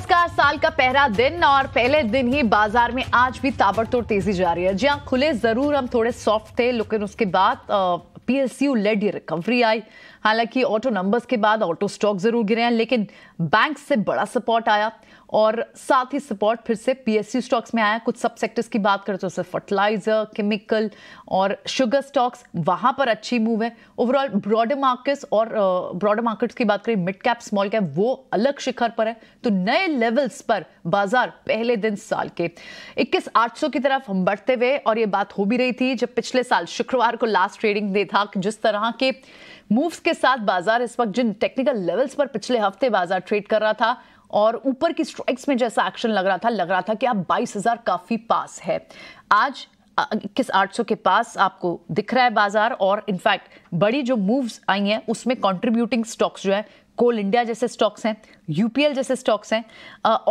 नमस्कार साल का पहला दिन और पहले दिन ही बाजार में आज भी ताबड़तोड़ तेजी जा रही है जी हाँ खुले जरूर हम थोड़े सॉफ्ट थे लेकिन उसके बाद पीएसयू लेड ये रिकवरी आई हालांकि ऑटो नंबर्स के बाद ऑटो स्टॉक जरूर गिरे हैं लेकिन बैंक से बड़ा सपोर्ट आया और साथ ही सपोर्ट फिर से पीएसयू स्टॉक्स में आया कुछ सब सेक्टर्स की बात करें तो उसे फर्टिलाइजर केमिकल और शुगर स्टॉक्स वहाँ पर अच्छी मूव है ओवरऑल ब्रॉडर मार्केट्स और ब्रॉडर मार्केट्स की बात करें मिड कैप स्मॉल कैप वो अलग शिखर पर है तो नए लेवल्स पर बाजार पहले दिन साल के इक्कीस की तरफ हम बढ़ते हुए और ये बात हो भी रही थी जब पिछले साल शुक्रवार को लास्ट ट्रेडिंग डे था जिस तरह के मूव्स के साथ बाजार इस वक्त जिन टेक्निकल लेवल्स पर पिछले हफ्ते बाजार ट्रेड कर रहा था और ऊपर की स्ट्राइक्स में जैसा एक्शन लग रहा था लग रहा था कि आप 22,000 काफ़ी पास है आज इक्कीस आठ के पास आपको दिख रहा है बाजार और इनफैक्ट बड़ी जो मूव्स आई हैं उसमें कंट्रीब्यूटिंग स्टॉक्स जो है कोल इंडिया जैसे स्टॉक्स हैं यूपीएल जैसे स्टॉक्स हैं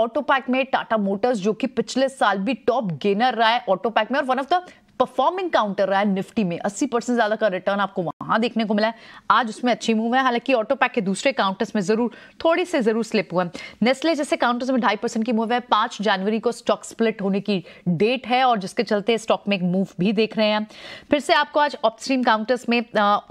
ऑटो पैक में टाटा मोटर्स जो कि पिछले साल भी टॉप गेनर रहा है ऑटो पैक में और one of the performing counter रहा है निफ्टी में 80 परसेंट ज़्यादा का रिटर्न आपको वहां देखने को मिला है आज उसमें अच्छी मूव है हालांकि ऑटो पैक के दूसरे काउंटर्स में ज़रूर थोड़ी से ज़रूर स्लिप हुआ नेस्ले जैसे काउंटर्स में ढाई परसेंट की मूव है पांच जनवरी को स्टॉक स्प्लिट होने की डेट है और जिसके चलते स्टॉक में एक मूव भी देख रहे हैं फिर से आपको आज ऑप्स्ट्रीम काउंटर्स में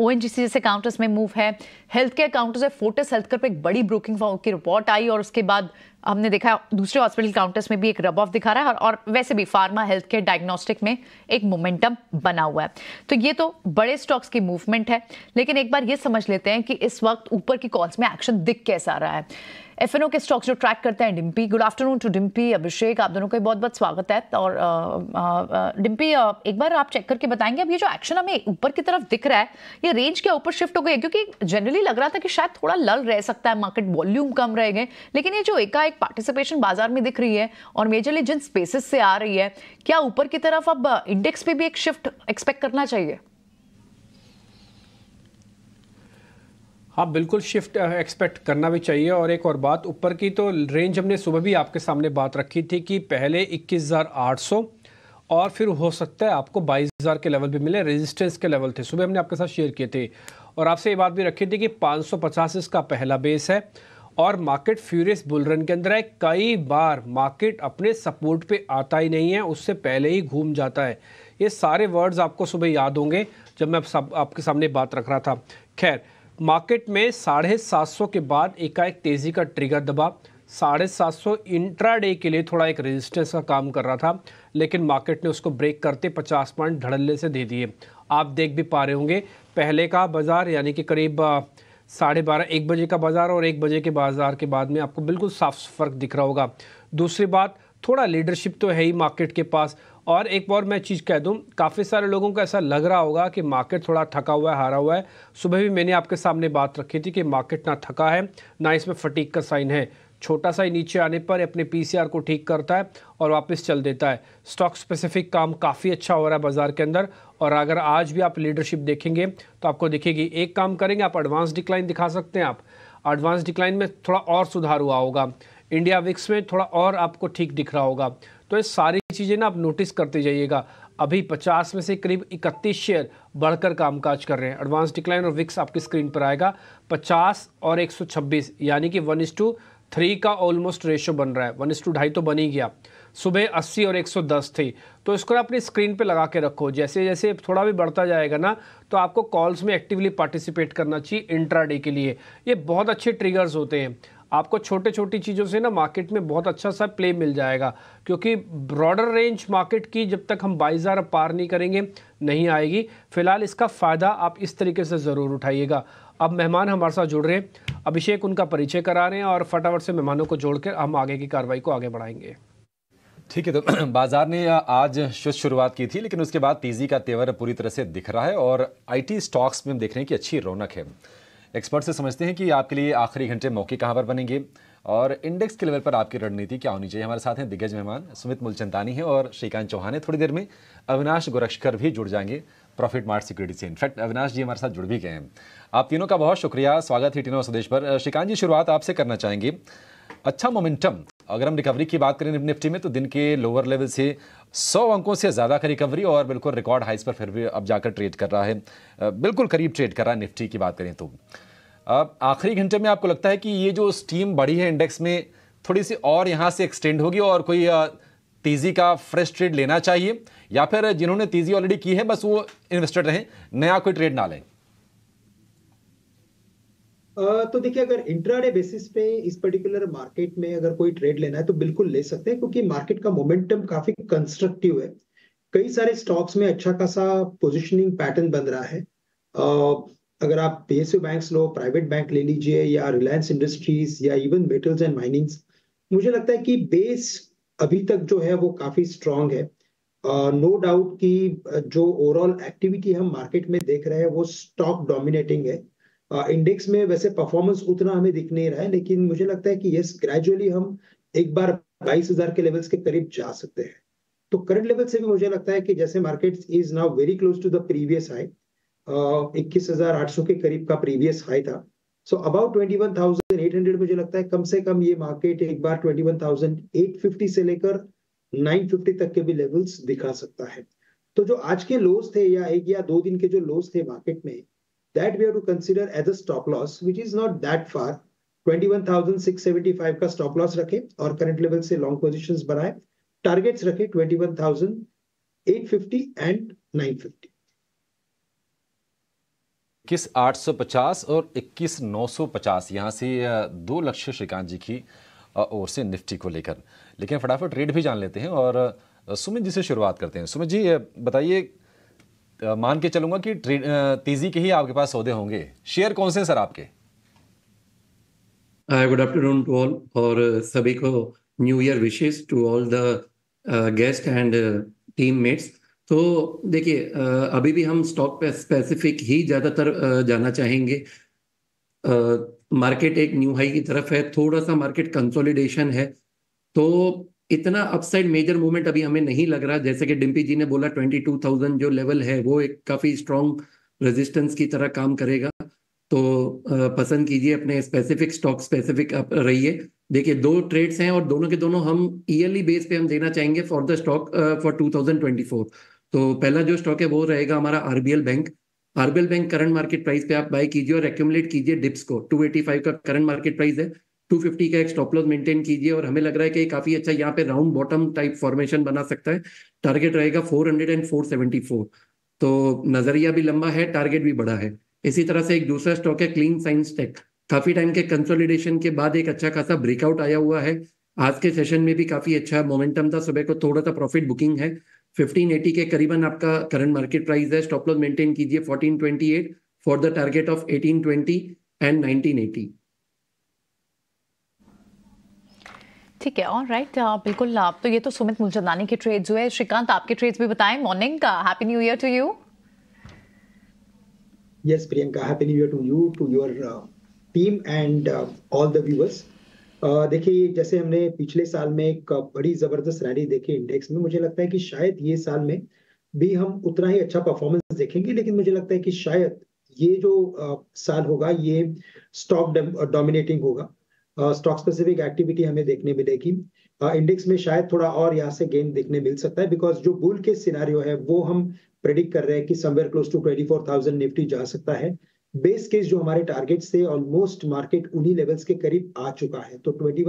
ओ जैसे काउंटर्स में मूव है हेल्थ केयर काउंटर्स है फोर्टिस हेल्थ केयर पर एक बड़ी ब्रोकिंग की रिपोर्ट आई और उसके बाद हमने देखा दूसरे हॉस्पिटल काउंटर्स में भी एक रब ऑफ दिखा रहा है और वैसे भी फार्मा हेल्थ केयर डायग्नोस्टिक में एक मोमेंटम बना हुआ है तो ये तो बड़े स्टॉक्स की मूवमेंट है लेकिन एक बार ये समझ लेते हैं कि इस वक्त ऊपर की कॉल्स में एक्शन दिख कैसा रहा है एफ के स्टॉक्स जो ट्रैक करते हैं Dimpy good afternoon to Dimpy Abhishek आप दोनों का बहुत बहुत स्वागत है और डिम्पी एक बार आप चेक करके बताएंगे अब ये जो एक्शन हमें ऊपर की तरफ दिख रहा है ये रेंज के ऊपर शिफ्ट हो गई है क्योंकि जनरली लग रहा था कि शायद थोड़ा लल रह सकता है मार्केट वॉल्यूम कम रहेंगे लेकिन ये जो एकाएक पार्टिसिपेशन बाजार में दिख रही है और मेजरली जिन स्पेसिस से आ रही है क्या ऊपर की तरफ अब इंडेक्स पे भी एक शिफ्ट एक्सपेक्ट करना चाहिए हाँ बिल्कुल शिफ्ट एक्सपेक्ट uh, करना भी चाहिए और एक और बात ऊपर की तो रेंज हमने सुबह भी आपके सामने बात रखी थी कि पहले 21,800 और फिर हो सकता है आपको 22,000 के लेवल भी मिले रेजिस्टेंस के लेवल थे सुबह हमने आपके साथ शेयर किए थे और आपसे ये बात भी रखी थी कि 550 इसका पहला बेस है और मार्केट फ्यूरियस बुलरन के अंदर है कई बार मार्केट अपने सपोर्ट पे आता ही नहीं है उससे पहले ही घूम जाता है ये सारे वर्ड्स आपको सुबह याद होंगे जब मैं सब आपके सामने बात रख रहा था खैर मार्केट में साढ़े सात सौ के बाद एकाएक तेज़ी का ट्रिगर दबा साढ़े सात सौ इंट्राडे के लिए थोड़ा एक रेजिस्टेंस का काम कर रहा था लेकिन मार्केट ने उसको ब्रेक करते पचास पॉइंट धड़ल्ले से दे दिए आप देख भी पा रहे होंगे पहले का बाज़ार यानी कि करीब साढ़े बारह एक बजे का बाज़ार और एक बजे के बाज़ार के बाद में आपको बिल्कुल साफ फ़र्क दिख रहा होगा दूसरी बात थोड़ा लीडरशिप तो है ही मार्केट के पास और एक बार मैं चीज़ कह दूं काफ़ी सारे लोगों को ऐसा लग रहा होगा कि मार्केट थोड़ा थका हुआ है हारा हुआ है सुबह भी मैंने आपके सामने बात रखी थी कि मार्केट ना थका है ना इसमें फटीक का साइन है छोटा सा ही नीचे आने पर अपने पीसीआर को ठीक करता है और वापस चल देता है स्टॉक स्पेसिफिक काम काफ़ी अच्छा हो रहा है बाजार के अंदर और अगर आज भी आप लीडरशिप देखेंगे तो आपको दिखेगी एक काम करेंगे आप एडवांस डिक्लाइन दिखा सकते हैं आप एडवांस डिक्लाइन में थोड़ा और सुधार हुआ होगा इंडिया विक्स में थोड़ा और आपको ठीक दिख रहा होगा तो ये सारी चीज़ें ना आप नोटिस करते जाइएगा अभी 50 में से करीब 31 शेयर बढ़कर कामकाज कर रहे हैं एडवांस डिक्लाइन और विक्स आपकी स्क्रीन पर आएगा 50 और 126 यानी कि वन इज टू थ्री का ऑलमोस्ट रेशो बन रहा है वन इस टू ढाई तो बन ही गया सुबह अस्सी और एक सौ दस थी तो इसको अपनी स्क्रीन पे लगा के रखो जैसे जैसे थोड़ा भी बढ़ता जाएगा ना तो आपको कॉल्स में एक्टिवली पार्टिसिपेट करना चाहिए इंट्राडे के लिए ये बहुत अच्छे ट्रिगर्स होते हैं आपको छोटे छोटी चीज़ों से ना मार्केट में बहुत अच्छा सा प्ले मिल जाएगा क्योंकि ब्रॉडर रेंज मार्केट की जब तक हम बाईस पार नहीं करेंगे नहीं आएगी फिलहाल इसका फ़ायदा आप इस तरीके से ज़रूर उठाइएगा अब मेहमान हमारे साथ जुड़ रहे हैं अभिषेक उनका परिचय करा रहे हैं और फटाफट से मेहमानों को जोड़कर हम आगे की कार्रवाई को आगे बढ़ाएंगे ठीक है तो बाजार ने आज शुद्ध शुरुआत की थी लेकिन उसके बाद तेजी का तेवर पूरी तरह से दिख रहा है और आईटी स्टॉक्स में हम देख रहे हैं कि अच्छी रौनक है एक्सपर्ट से समझते हैं कि आपके लिए आखिरी घंटे मौके कहाँ पर बनेंगे और इंडेक्स के लेवल पर आपकी रणनीति क्या होनी चाहिए हमारे साथ हैं दिग्गज मेहमान सुमित मूलचंदानी है और श्रीकांत चौहान है थोड़ी देर में अविनाश गोरक्षकर भी जुड़ जाएंगे प्रॉफिट मार्ट सिक्योरिटी से इनफैक्ट अविनाश जी हमारे साथ जुड़ भी गए हैं आप तीनों का बहुत शुक्रिया स्वागत है तीनों स्वदेश पर श्रीकांत जी शुरुआत आपसे करना चाहेंगे अच्छा मोमेंटम अगर हम रिकवरी की बात करें निफ्टी में तो दिन के लोअर लेवल से 100 अंकों से ज़्यादा का रिकवरी और बिल्कुल रिकॉर्ड हाइस पर फिर भी अब जाकर ट्रेड कर रहा है बिल्कुल करीब ट्रेड कर रहा है निफ्टी की बात करें तो अब आखिरी घंटे में आपको लगता है कि ये जो स्टीम बढ़ी है इंडेक्स में थोड़ी सी और यहाँ से एक्सटेंड होगी और कोई तेज़ी का फ्रेश ट्रेड लेना चाहिए या फिर जिन्होंने तेज़ी ऑलरेडी की है बस वो इन्वेस्टर रहें नया कोई ट्रेड ना लें तो देखिए अगर इंट्राडे बेसिस पे इस पर्टिकुलर मार्केट में अगर कोई ट्रेड लेना है तो बिल्कुल ले सकते हैं क्योंकि मार्केट का मोमेंटम काफी कंस्ट्रक्टिव है कई सारे स्टॉक्स में अच्छा खासा पोजिशनिंग पैटर्न बन रहा है अगर आप पी एस बैंक लो प्राइवेट बैंक ले लीजिए या रिलायंस इंडस्ट्रीज या इवन मेटल्स एंड माइनिंग्स मुझे लगता है कि बेस अभी तक जो है वो काफी स्ट्रांग है नो uh, डाउट no कि जो ओवरऑल एक्टिविटी हम मार्केट में देख रहे हैं वो स्टॉक डोमिनेटिंग है इंडेक्स में वैसे परफॉर्मेंस उतना हमें दिख नहीं रहा है लेकिन मुझे लगता है कि यस ग्रेजुअली हम एक बार बाईस हजार के लेवल्स के करीब जा सकते हैं तो करंट लेवल से भी मुझे लगता है कि जैसे market is now very close to the previous high इक्कीस हजार आठ सौ के करीब का प्रीवियस हाई था so about twenty one thousand eight hundred मुझे लगता है कम से कम ये मार्केट एक बार twenty one thousand eight fifty से लेकर नाइन फिफ्टी तक के भी लेवल्स दिखा सकता है तो जो आज के लोस थे या एक या दो दिन के जो लोस थे मार्केट में that we have to consider as a stop loss, which is not that far. 21,675 का स्टॉप लॉस रखें और करंट लेवल से लॉन्ग पोजीशंस बनाएं टारगेट्स रखें 21,850 एंड 950 किस 850 और 21,950 नौ सौ पचास यहाँ से दो लक्ष्य श्रीकांत जी की ओर से निफ्टी को लेकर लेकिन फटाफट रेट भी जान लेते हैं और सुमित जी से शुरुआत करते हैं सुमित जी बताइए मान के चलूंगा कि तेजी के ही आपके पास सौदे होंगे शेयर कौन से सर आपके गुड आफ्टरनून टू ऑल और uh, सभी को new year wishes to all the guest and team mates तो देखिए uh, अभी भी हम स्टॉक पे स्पेसिफिक ही ज़्यादातर uh, जाना चाहेंगे मार्केट uh, एक न्यू हाई की तरफ है थोड़ा सा मार्केट कंसोलिडेशन है तो इतना अपसाइड मेजर मूवमेंट अभी हमें नहीं लग रहा जैसे कि डिम्पी जी ने बोला ट्वेंटी टू थाउजेंड जो लेवल है वो एक काफी स्ट्रॉन्ग रेजिस्टेंस की तरह काम करेगा तो पसंद कीजिए अपने स्पेसिफिक स्टॉक स्पेसिफिक रहिए देखिए दो ट्रेड्स हैं और दोनों के दोनों हम ईयरली बेस पे हम देना चाहेंगे for the stock for two तो पहला जो स्टॉक है वो रहेगा हमारा RBL bank RBL bank current market price पे आप बाय कीजिए और एक्यूमुलेट कीजिए डिप्स को 285 का करंट मार्केट प्राइस है टू फिफ्टी का एक स्टॉप लॉस मेंटेन कीजिए और हमें लग रहा है कि काफी अच्छा यहाँ पे राउंड बॉटम टाइप फॉर्मेशन बना सकता है टारगेट रहेगा four hundred and four seventy four तो नजरिया भी लंबा है टारगेट भी बड़ा है इसी तरह से एक दूसरा स्टॉक है क्लीन साइंस टेक काफी टाइम के कंसोलिडेशन के बाद एक अच्छा खासा ब्रेकआउट आया हुआ है आज के सेशन में भी काफी अच्छा मोमेंटम था सुबह को थोड़ा सा प्रॉफिट बुकिंग है 1580 के करीबन आपका करंट मार्केट प्राइस है स्टॉप लॉस मेंटेन कीजिए 1428 for the target of 1820 and 1980 ठीक है और राइट हाँ, बिल्कुल आप हाँ, तो ये तो सुमित मुलचंदानी के ट्रेड्स हुए श्रीकांत आपके ट्रेड्स भी बताएं मॉर्निंग का happy new year to you yes Priyanka happy new year to you too your team and all the viewers देखिए जैसे हमने पिछले साल में एक uh, बड़ी जबरदस्त रैली देखी इंडेक्स में मुझे लगता है कि शायद ये साल में भी हम उतना ही अच्छा परफॉर्मेंस देखेंगे लेकिन मुझे लगता है कि शायद ये जो uh, साल होगा ये स्टॉक डोमिनेटिंग uh, होगा स्टॉक स्पेसिफिक एक्टिविटी हमें देखने मिलेगी इंडेक्स में शायद थोड़ा और यहाँ से गेन देखने मिल सकता है बिकॉज जो बुल के सिनारियो है वो हम प्रेडिक्ट कर रहे हैं कि somewhere close to thousand Nifty जा सकता है बेस केस जो हमारे टारगेट से ऑलमोस्ट मार्केट उन्हीं लेवल्स के करीब आ चुका है तो ट्वेंटी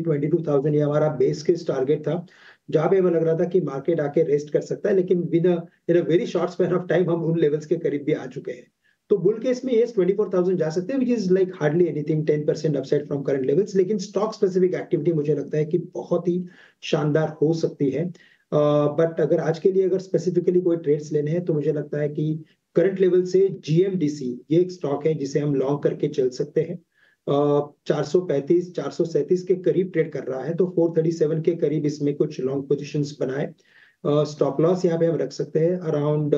ट्वेंटी टू थाउजेंड ये हमारा बेस केस टारगेट था जहां पे हमें लग रहा था कि मार्केट आके रेस्ट कर सकता है लेकिन within a very short span of time हम उन लेवल्स के करीब भी आ चुके हैं तो बुल केस में यस 24,000 जा सकते हैं which is like hardly anything 10 percent upside from current levels लेकिन स्टॉक स्पेसिफिक एक्टिविटी मुझे लगता है कि बहुत ही शानदार हो सकती है बट uh, अगर आज के लिए अगर स्पेसिफिकली कोई ट्रेड्स लेने हैं तो मुझे लगता है कि करंट लेवल से जीएमडीसी ये एक स्टॉक है जिसे हम लॉन्ग करके चल सकते हैं Uh, 435, 437 के करीब ट्रेड कर रहा है तो 437 के करीब इसमें कुछ लॉन्ग पोजिशन बनाए स्टॉप लॉस यहाँ पे हम रख सकते हैं अराउंड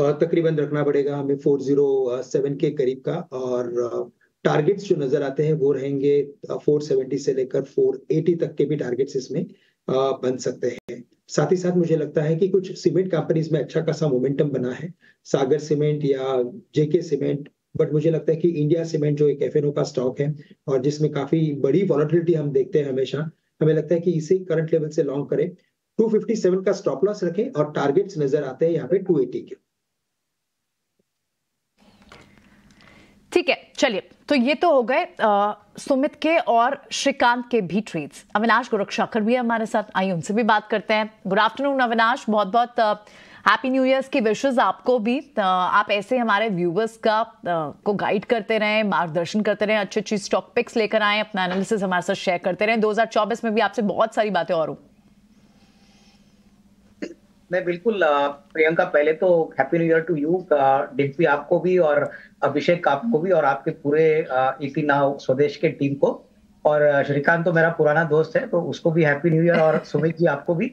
तकरीबन रखना पड़ेगा हमें फोर जीरो सेवन के करीब का और टारगेट्स जो नजर आते हैं वो रहेंगे फोर सेवेंटी से लेकर फोर एटी तक के भी टारगेट्स इसमें बन सकते हैं साथ ही साथ मुझे लगता है कि कुछ सीमेंट कंपनीज में अच्छा खासा मोमेंटम बना है सागर सीमेंट या जेके सीमेंट बट मुझे लगता है कि इंडिया सीमेंट जो एक एफ का स्टॉक है और जिसमें काफी बड़ी वॉलिटिलिटी हम देखते हैं हमेशा हमें लगता है कि इसे करंट लेवल से लॉन्ग करें 257 का स्टॉप लॉस रखें और टारगेट्स नजर आते हैं यहाँ पे 280 के ठीक है चलिए तो ये तो हो गए सुमित के और श्रीकांत के भी ट्वीट्स अविनाश गोरक्षाकर भी हमारे साथ आइए उनसे भी बात करते हैं गुड आफ्टरनून अविनाश बहुत बहुत हैप्पी न्यू ईयर्स की विशेज आपको भी आप ऐसे हमारे व्यूवर्स का को गाइड करते रहें मार्गदर्शन करते रहें अच्छी अच्छी स्टॉक पिक्स लेकर आए अपना एनालिसिस हमारे साथ शेयर करते रहें 2024 में भी आपसे बहुत सारी बातें और हूँ मैं बिल्कुल प्रियंका पहले तो happy new year to you Dimpy आपको भी और अभिषेक आपको भी और आपके पूरे ईटी नाव e स्वदेश के टीम को और श्रीकांत तो मेरा पुराना दोस्त है तो उसको भी हैप्पी न्यू ईयर और सुमित जी आपको भी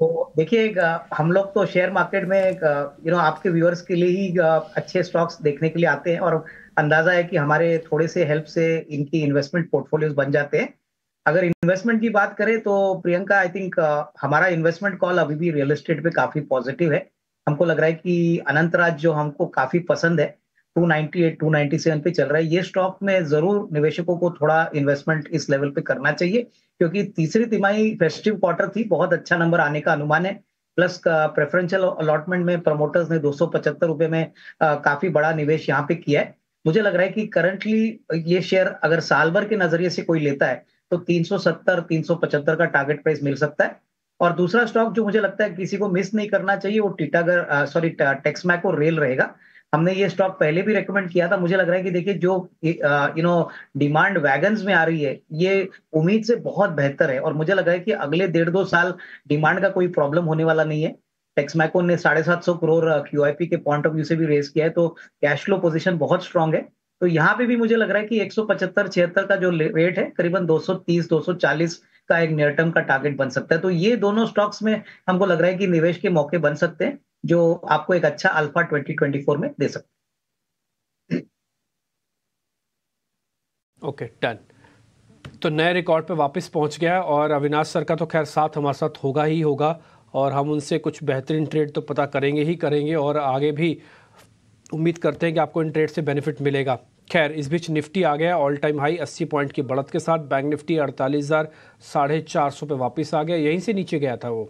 तो देखिए हम लोग तो शेयर मार्केट में यू नो आपके व्यूअर्स के लिए ही अच्छे स्टॉक्स देखने के लिए आते हैं और अंदाजा है कि हमारे थोड़े से हेल्प से इनकी इन्वेस्टमेंट पोर्टफोलियोज बन जाते हैं अगर इन्वेस्टमेंट की बात करें तो प्रियंका आई थिंक uh, हमारा इन्वेस्टमेंट कॉल अभी भी रियल एस्टेट पे काफी पॉजिटिव है हमको लग रहा है कि अनंतराज जो हमको काफी पसंद है 298 297 पे चल रहा है ये स्टॉक में जरूर निवेशकों को थोड़ा इन्वेस्टमेंट इस लेवल पे करना चाहिए क्योंकि तीसरी तिमाही फेस्टिव क्वार्टर थी बहुत अच्छा नंबर आने का अनुमान है प्लस प्रेफरेंशियल अलॉटमेंट में प्रमोटर्स ने दो रुपए में आ, uh, काफी बड़ा निवेश यहाँ पे किया है मुझे लग रहा है कि करंटली ये शेयर अगर साल भर के नजरिए से कोई लेता है तो 370 375 का टारगेट प्राइस मिल सकता है और दूसरा स्टॉक जो मुझे लगता है किसी को मिस नहीं करना चाहिए वो टीटागर सॉरी टेक्समैको रेल रहेगा हमने ये स्टॉक पहले भी रेकमेंड किया था मुझे लग रहा है कि देखिए जो यू नो डिमांड वैगन में आ रही है ये उम्मीद से बहुत बेहतर है और मुझे लग रहा है कि अगले डेढ़ दो साल डिमांड का कोई प्रॉब्लम होने वाला नहीं है टेक्समैको ने साढ़े सात सौ करोड़ क्यूआईपी के पॉइंट ऑफ व्यू से भी रेस किया है तो कैश फ्लो पोजिशन बहुत स्ट्रांग है तो यहाँ पे भी मुझे लग रहा है कि एक सौ का जो रेट है करीबन 230 240 का एक नियर टर्म का टारगेट बन सकता है तो ये दोनों स्टॉक्स में हमको लग रहा है कि निवेश के मौके बन सकते हैं जो आपको एक अच्छा अल्फा 2024 में दे सकते ओके डन तो नए रिकॉर्ड पे वापस पहुंच गया और अविनाश सर का तो खैर साथ हमारे साथ होगा ही होगा और हम उनसे कुछ बेहतरीन ट्रेड तो पता करेंगे ही करेंगे और आगे भी उम्मीद करते हैं कि आपको इन ट्रेड से बेनिफिट मिलेगा खैर इस बीच निफ्टी आ गया ऑल टाइम हाई 80 पॉइंट की बढ़त के साथ बैंक निफ्टी अड़तालीस हज़ार साढ़े चार सौ पर वापस आ गया यहीं से नीचे गया था वो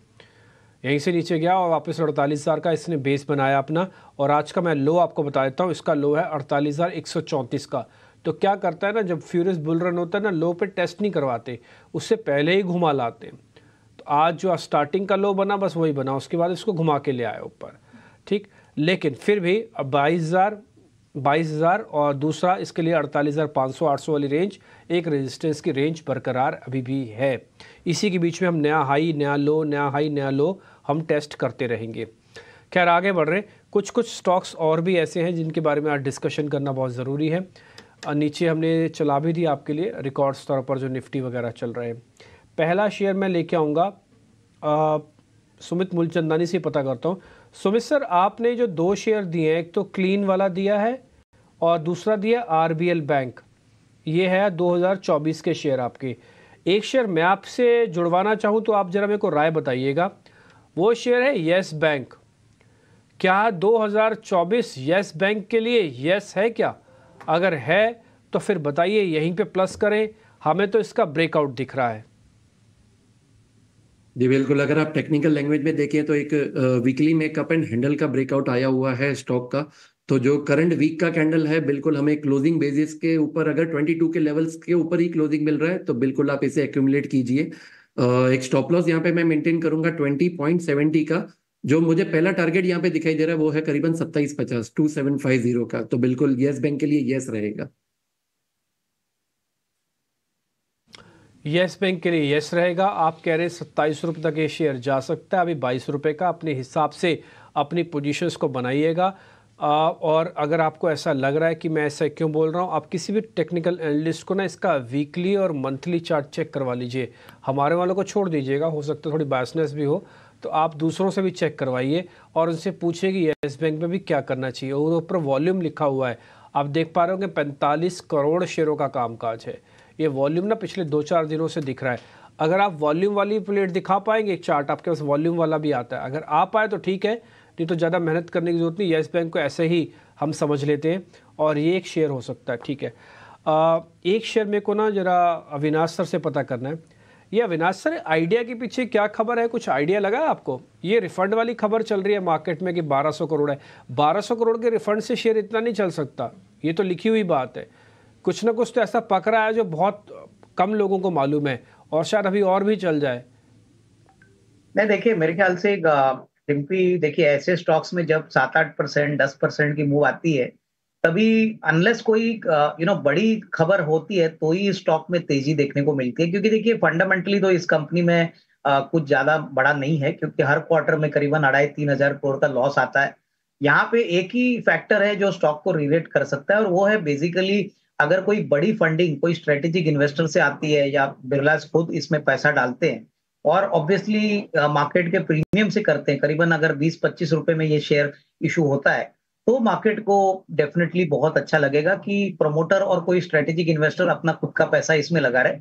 यहीं से नीचे गया और वापस अड़तालीस हज़ार का इसने बेस बनाया अपना और आज का मैं लो आपको बता देता हूँ इसका लो है अड़तालीस हज़ार एक सौ चौंतीस का तो क्या करता है ना जब फ्यूरियस बुल रन होता है ना लो पे टेस्ट नहीं करवाते उससे पहले ही घुमा लाते हैं तो आज जो स्टार्टिंग का लो बना बस वही बना उसके बाद इसको घुमा के ले आया ऊपर ठीक लेकिन फिर भी अब बाईस हज़ार बाईस हज़ार और दूसरा इसके लिए अड़तालीस हज़ार पाँच सौ आठ सौ वाली रेंज एक रेजिस्टेंस की रेंज बरकरार अभी भी है इसी के बीच में हम नया हाई नया लो नया हाई नया लो हम टेस्ट करते रहेंगे खैर आगे बढ़ रहे कुछ कुछ स्टॉक्स और भी ऐसे हैं जिनके बारे में आज डिस्कशन करना बहुत ज़रूरी है नीचे हमने चला भी दी आपके लिए रिकॉर्ड्स तौर पर जो निफ्टी वगैरह चल रहे हैं पहला शेयर मैं लेके आऊँगा सुमित मूलचंदानी से पता करता हूँ सुमित सर आपने जो दो शेयर दिए हैं एक तो क्लीन वाला दिया है और दूसरा दिया आरबीएल बैंक ये है 2024 के शेयर आपके एक शेयर मैं आपसे जुड़वाना चाहूँ तो आप ज़रा मेरे को राय बताइएगा वो शेयर है येस बैंक क्या 2024 येस बैंक के लिए येस है क्या अगर है तो फिर बताइए यहीं पे प्लस करें हमें तो इसका ब्रेकआउट दिख रहा है जी बिल्कुल अगर आप टेक्निकल लैंग्वेज में देखें तो एक वीकली में कप एंड हैंडल का ब्रेकआउट आया हुआ है स्टॉक का तो जो करंट वीक का कैंडल है बिल्कुल हमें क्लोजिंग बेसिस के ऊपर अगर 22 के लेवल्स के ऊपर ही क्लोजिंग मिल रहा है तो बिल्कुल आप इसे एक्यूमुलेट कीजिए एक स्टॉप लॉस यहाँ पे मैं मेंटेन करूंगा ट्वेंटी का जो मुझे पहला टारगेट यहाँ पे दिखाई दे रहा है वो है करीबन सत्ताईस पचास टू सेवन फाइव जीरो का तो बिल्कुल येस बैंक के लिए येस रहेगा येस बैंक के लिए यस रहेगा आप कह रहे हैं सत्ताईस रुपये तक ये शेयर जा सकता है अभी बाईस रुपये का अपने हिसाब से अपनी पोजीशंस को बनाइएगा और अगर आपको ऐसा लग रहा है कि मैं ऐसा क्यों बोल रहा हूँ आप किसी भी टेक्निकल एनालिस्ट को ना इसका वीकली और मंथली चार्ट चेक करवा लीजिए हमारे वालों को छोड़ दीजिएगा हो सकता है थोड़ी बायसनेस भी हो तो आप दूसरों से भी चेक करवाइए और उनसे पूछिए कि येस बैंक में भी क्या करना चाहिए और ऊपर वॉल्यूम लिखा हुआ है आप देख पा रहे हो कि पैंतालीस करोड़ शेयरों का कामकाज है ये वॉल्यूम ना पिछले दो चार दिनों से दिख रहा है अगर आप वॉल्यूम वाली प्लेट दिखा पाएंगे एक चार्ट आपके पास वॉल्यूम वाला भी आता है अगर आ पाए तो ठीक है नहीं तो ज़्यादा मेहनत करने की ज़रूरत नहीं येस बैंक को ऐसे ही हम समझ लेते हैं और ये एक शेयर हो सकता है ठीक है आ, एक शेयर मेरे को ना ज़रा अविनाश सर से पता करना है ये अविनाश सर आइडिया के पीछे क्या खबर है कुछ आइडिया लगा आपको ये रिफंड वाली खबर चल रही है मार्केट में कि 1200 करोड़ है 1200 करोड़ के रिफंड से शेयर इतना नहीं चल सकता ये तो लिखी हुई बात है कुछ ना कुछ तो ऐसा पक रहा है जो बहुत कम लोगों को मालूम है और शायद अभी और भी चल जाए नहीं देखिए मेरे ख्याल से रिम्पी देखिए ऐसे स्टॉक्स में जब सात आठ परसेंट दस परसेंट की मूव आती है तभी अनलेस कोई यू नो बड़ी खबर होती है तो ही स्टॉक में तेजी देखने को मिलती है क्योंकि देखिए फंडामेंटली तो इस कंपनी में आ, कुछ ज्यादा बड़ा नहीं है क्योंकि हर क्वार्टर में करीबन अढ़ाई तीन हजार करोड़ का लॉस आता है यहाँ पे एक ही फैक्टर है जो स्टॉक को रिलेट कर सकता है और वो है बेसिकली अगर कोई बड़ी फंडिंग कोई स्ट्रेटेजिक इन्वेस्टर से आती है या बिरला खुद इसमें पैसा डालते हैं और ऑब्वियसली मार्केट के प्रीमियम से करते हैं करीबन अगर 20-25 रुपए में ये शेयर इशू होता है तो मार्केट को डेफिनेटली बहुत अच्छा लगेगा कि प्रमोटर और कोई स्ट्रेटेजिक इन्वेस्टर अपना खुद का पैसा इसमें लगा रहे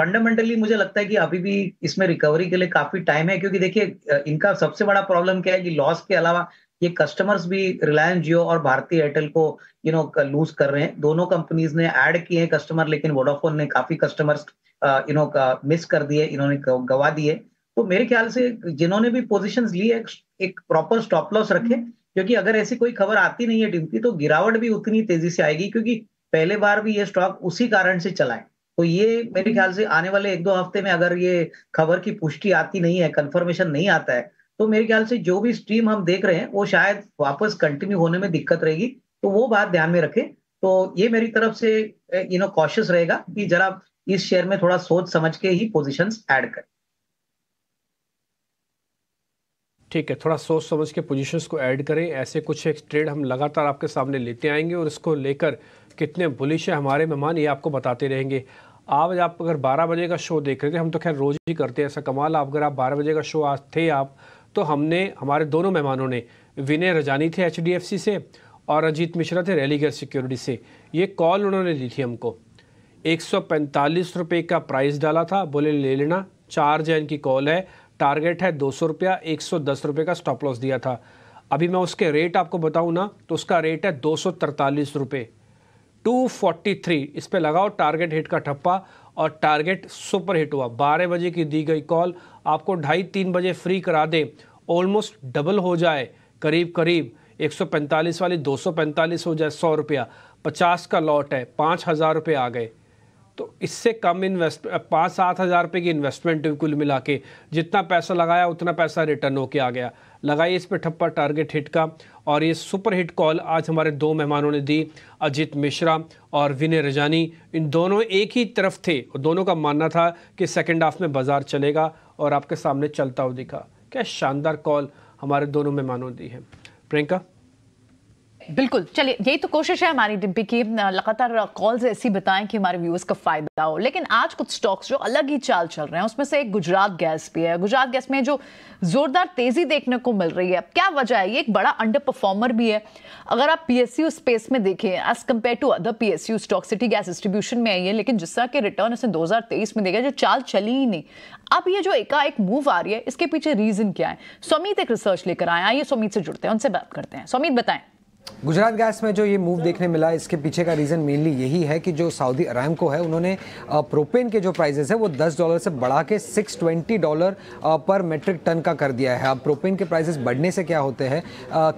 फंडामेंटली मुझे लगता है कि अभी भी इसमें रिकवरी के लिए काफी टाइम है क्योंकि देखिए इनका सबसे बड़ा प्रॉब्लम क्या है कि लॉस के अलावा ये कस्टमर्स भी रिलायंस जियो और भारतीय एयरटेल को यू नो लूज कर रहे हैं दोनों कंपनीज ने ऐड किए हैं कस्टमर लेकिन वोडाफोन ने काफी कस्टमर्स यू नो मिस कर दिए इन्होंने गवा दिए तो मेरे ख्याल से जिन्होंने भी पोजिशन ली है एक प्रॉपर स्टॉप लॉस रखे क्योंकि अगर ऐसी कोई खबर आती नहीं है डिमकी तो गिरावट भी उतनी तेजी से आएगी क्योंकि पहले बार भी ये स्टॉक उसी कारण से चला है तो ये मेरे ख्याल से आने वाले एक दो हफ्ते में अगर ये खबर की पुष्टि आती नहीं है कंफर्मेशन नहीं आता है तो मेरे ख्याल से जो भी स्ट्रीम हम देख रहे हैं वो शायद वापस कंटिन्यू होने में दिक्कत रहेगी तो वो बात ध्यान में रखें तो ये मेरी तरफ से यू नो कॉशियस रहेगा कि जरा इस शेयर में थोड़ा सोच समझ के ही पोजिशन एड करें ठीक है थोड़ा सोच समझ के पोजीशंस को ऐड करें ऐसे कुछ एक ट्रेड हम लगातार आपके सामने लेते आएंगे और इसको लेकर कितने बुलिश है हमारे मेहमान ये आपको बताते रहेंगे आज आप अगर 12 बजे का शो देख रहे थे हम तो खैर रोज ही करते हैं ऐसा कमाल आप अगर आप 12 बजे का शो आज थे आप तो हमने हमारे दोनों मेहमानों ने विनय रजानी थे एच से और अजीत मिश्रा थे रैलीगर सिक्योरिटी से ये कॉल उन्होंने ली थी हमको एक सौ का प्राइस डाला था बोले ले लेना चार जैन की कॉल है टारगेट है दो सौ रुपया एक सौ दस रुपये का स्टॉप लॉस दिया था अभी मैं उसके रेट आपको बताऊँ ना तो उसका रेट है दो सौ तरतालीस रुपये टू फोर्टी थ्री इस पर लगाओ टारगेट हिट का ठप्पा और टारगेट सुपर हिट हुआ बारह बजे की दी गई कॉल आपको ढाई तीन बजे फ्री करा दे ऑलमोस्ट डबल हो जाए करीब करीब 145 वाली 245 हो जाए सौ रुपया पचास का लॉट है पाँच हज़ार रुपये आ गए तो इससे कम इन्वेस्ट पाँच सात हज़ार रुपये की इन्वेस्टमेंट कुल मिला के जितना पैसा लगाया उतना पैसा रिटर्न होके आ गया लगाइए इस पर ठप्पा टारगेट हिट का और ये सुपर हिट कॉल आज हमारे दो मेहमानों ने दी अजीत मिश्रा और विनय रजानी इन दोनों एक ही तरफ थे और दोनों का मानना था कि सेकेंड हाफ में बाजार चलेगा और आपके सामने चलता हुआ दिखा क्या शानदार कॉल हमारे दोनों मेहमानों ने दी है प्रियंका बिल्कुल चलिए यही तो कोशिश है हमारी डिब्बी की लगातार कॉल्स ऐसी बताएं कि हमारे व्यूअर्स का फायदा हो लेकिन आज कुछ स्टॉक्स जो अलग ही चाल चल रहे हैं उसमें से एक गुजरात गैस भी है गुजरात गैस में जो जोरदार तेजी देखने को मिल रही है अब क्या वजह है ये एक बड़ा अंडर परफॉर्मर भी है अगर आप पी स्पेस में देखें as compare to other P S stock city gas distribution में आई है लेकिन जिस तरह के रिटर्न उसने दो में देखा जो चाल चली ही नहीं अब ये जो एकाएक मूव आ रही है इसके पीछे रीजन क्या है सोमित एक रिसर्च लेकर आए आइए सोमित से जुड़ते हैं उनसे बात करते हैं सोमित बताएं गुजरात गैस में जो ये मूव देखने मिला इसके पीछे का रीज़न मेनली यही है कि जो सऊदी को है उन्होंने प्रोपेन के जो प्राइजेस है वो 10 डॉलर से बढ़ा के 620 डॉलर पर मेट्रिक टन का कर दिया है अब प्रोपेन के प्राइजेस बढ़ने से क्या होते हैं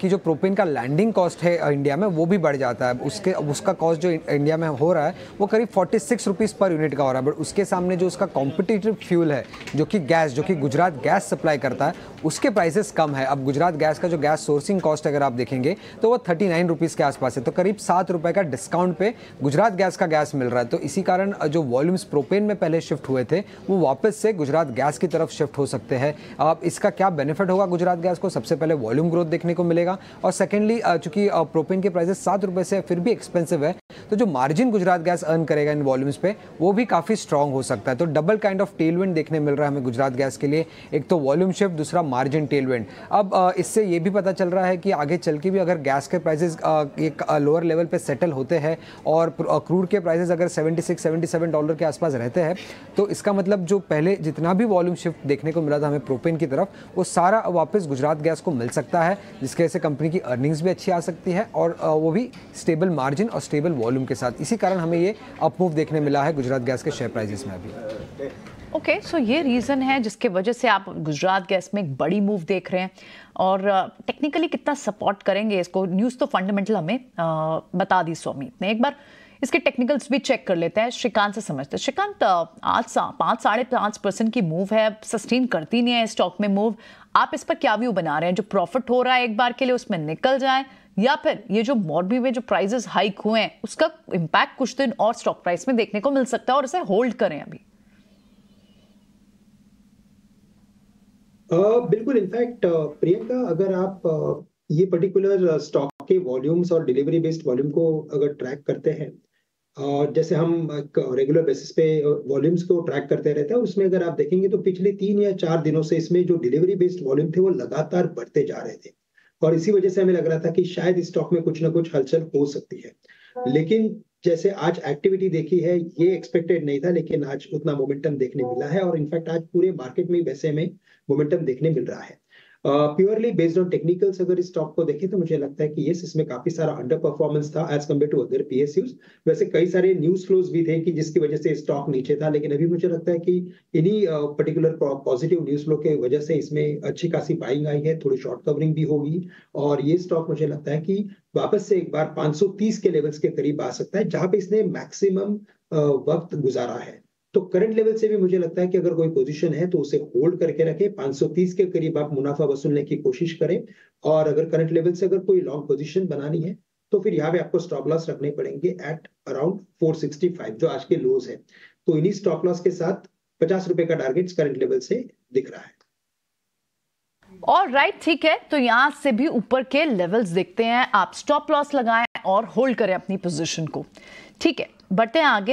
कि जो प्रोपेन का लैंडिंग कॉस्ट है इंडिया में वो भी बढ़ जाता है उसके उसका कॉस्ट जो इंडिया में हो रहा है वो करीब फोर्टी सिक्स पर यूनिट का हो रहा है बट उसके सामने जो उसका कॉम्पिटिटिव फ्यूल है जो कि गैस जो कि गुजरात गैस सप्लाई करता है उसके प्राइजेस कम है अब गुजरात गैस का जो गैस सोर्सिंग कॉस्ट अगर आप देखेंगे तो वो थर्टी नाइन रुपीज़ के आसपास है तो करीब सात रुपये का डिस्काउंट पे गुजरात गैस का गैस मिल रहा है तो इसी कारण जो वॉल्यूम्स प्रोपेन में पहले शिफ्ट हुए थे वो वापस से गुजरात गैस की तरफ शिफ्ट हो सकते हैं अब इसका क्या बेनिफिट होगा गुजरात गैस को सबसे पहले वॉल्यूम ग्रोथ देखने को मिलेगा और सेकेंडली चूंकि प्रोपेन के प्राइसेस सात रुपये से फिर भी एक्सपेंसिव है तो जो मार्जिन गुजरात गैस अर्न करेगा इन वॉल्यूम्स पे वो भी काफ़ी स्ट्रांग हो सकता है तो डबल काइंड ऑफ टेलवेंट देखने मिल रहा है हमें गुजरात गैस के लिए एक तो वॉल्यूम शिफ्ट दूसरा मार्जिन टेलवेंट अब इससे ये भी पता चल रहा है कि आगे चल के भी अगर गैस के प्राइसेस uh, ये लोअर uh, लेवल पे सेटल होते हैं और क्रूड uh, के प्राइसेस अगर 76 77 डॉलर के आसपास रहते हैं तो इसका मतलब जो पहले जितना भी वॉल्यूम शिफ्ट देखने को मिला था हमें प्रोपेन की तरफ वो सारा वापस गुजरात गैस को मिल सकता है जिसकी वजह से कंपनी की अर्निंग्स भी अच्छी आ सकती है और वो भी स्टेबल मार्जिन और स्टेबल वॉल्यूम के साथ इसी कारण हमें ये अपमूव देखने मिला है गुजरात गैस के शेयर प्राइजेस में अभी ओके okay, सो so ये रीज़न है जिसके वजह से आप गुजरात गैस में एक बड़ी मूव देख रहे हैं और टेक्निकली uh, कितना सपोर्ट करेंगे इसको न्यूज़ तो फंडामेंटल हमें आ, uh, बता दी स्वामी ने एक बार इसके टेक्निकल्स भी चेक कर लेते हैं श्रीकांत से समझते हैं श्रीकांत uh, आज सा, पाँच साढ़े पाँच परसेंट की मूव है सस्टेन करती नहीं है स्टॉक में मूव आप इस पर क्या व्यू बना रहे हैं जो प्रॉफिट हो रहा है एक बार के लिए उसमें निकल जाए या फिर ये जो मॉर्बी में जो प्राइजेस हाइक हुए हैं उसका इम्पैक्ट कुछ दिन और स्टॉक प्राइस में देखने को मिल सकता है और इसे होल्ड करें अभी बिल्कुल इनफैक्ट प्रियंका अगर आप ये पर्टिकुलर स्टॉक के वॉल्यूम्स और डिलीवरी बेस्ड वॉल्यूम को अगर ट्रैक करते हैं और जैसे हम रेगुलर बेसिस पे वॉल्यूम्स को ट्रैक करते रहते हैं उसमें अगर आप देखेंगे तो पिछले तीन या चार दिनों से इसमें जो डिलीवरी बेस्ड वॉल्यूम थे वो लगातार बढ़ते जा रहे थे और इसी वजह से हमें लग रहा था कि शायद स्टॉक में कुछ ना कुछ हलचल हो सकती है लेकिन जैसे आज एक्टिविटी देखी है ये एक्सपेक्टेड नहीं था लेकिन आज उतना मोमेंटम देखने मिला है और इनफैक्ट आज पूरे मार्केट में वैसे में मोमेंटम देखने मिल रहा है प्योरली बेस्ड ऑन टेक्निकल्स अगर इस स्टॉक को देखें तो मुझे लगता है कि yes, इसमें काफी सारा अंडर परफॉर्मेंस था as compare to other P वैसे कई सारे न्यूज फ्लोज भी थे कि जिसकी वजह से स्टॉक नीचे था लेकिन अभी मुझे लगता है कि इन्हीं पर्टिकुलर पॉजिटिव न्यूज फ्लो के वजह से इसमें अच्छी खासी बाइंग आई है थोड़ी शॉर्ट कवरिंग भी होगी और ये स्टॉक मुझे लगता है कि वापस से एक बार 530 के लेवल्स के करीब आ सकता है जहां पे इसने मैक्सिमम वक्त गुजारा है तो करंट लेवल से भी मुझे लगता है कि अगर कोई पोजीशन है तो उसे होल्ड करके रखें 530 के करीब आप मुनाफा वसूलने की कोशिश करें और अगर करंट लेवल से अगर कोई लॉन्ग पोजीशन बनानी है तो फिर यहाँ पे आपको स्टॉप लॉस रखने पड़ेंगे एट अराउंड 465 जो आज के लोज है तो इन्हीं स्टॉप लॉस के साथ पचास रुपए का टारगेट करंट लेवल से दिख रहा है और राइट ठीक है तो यहां से भी ऊपर के लेवल्स देखते हैं आप स्टॉप लॉस लगाएं और होल्ड करें अपनी पोजीशन को ठीक है बढ़ते हैं आगे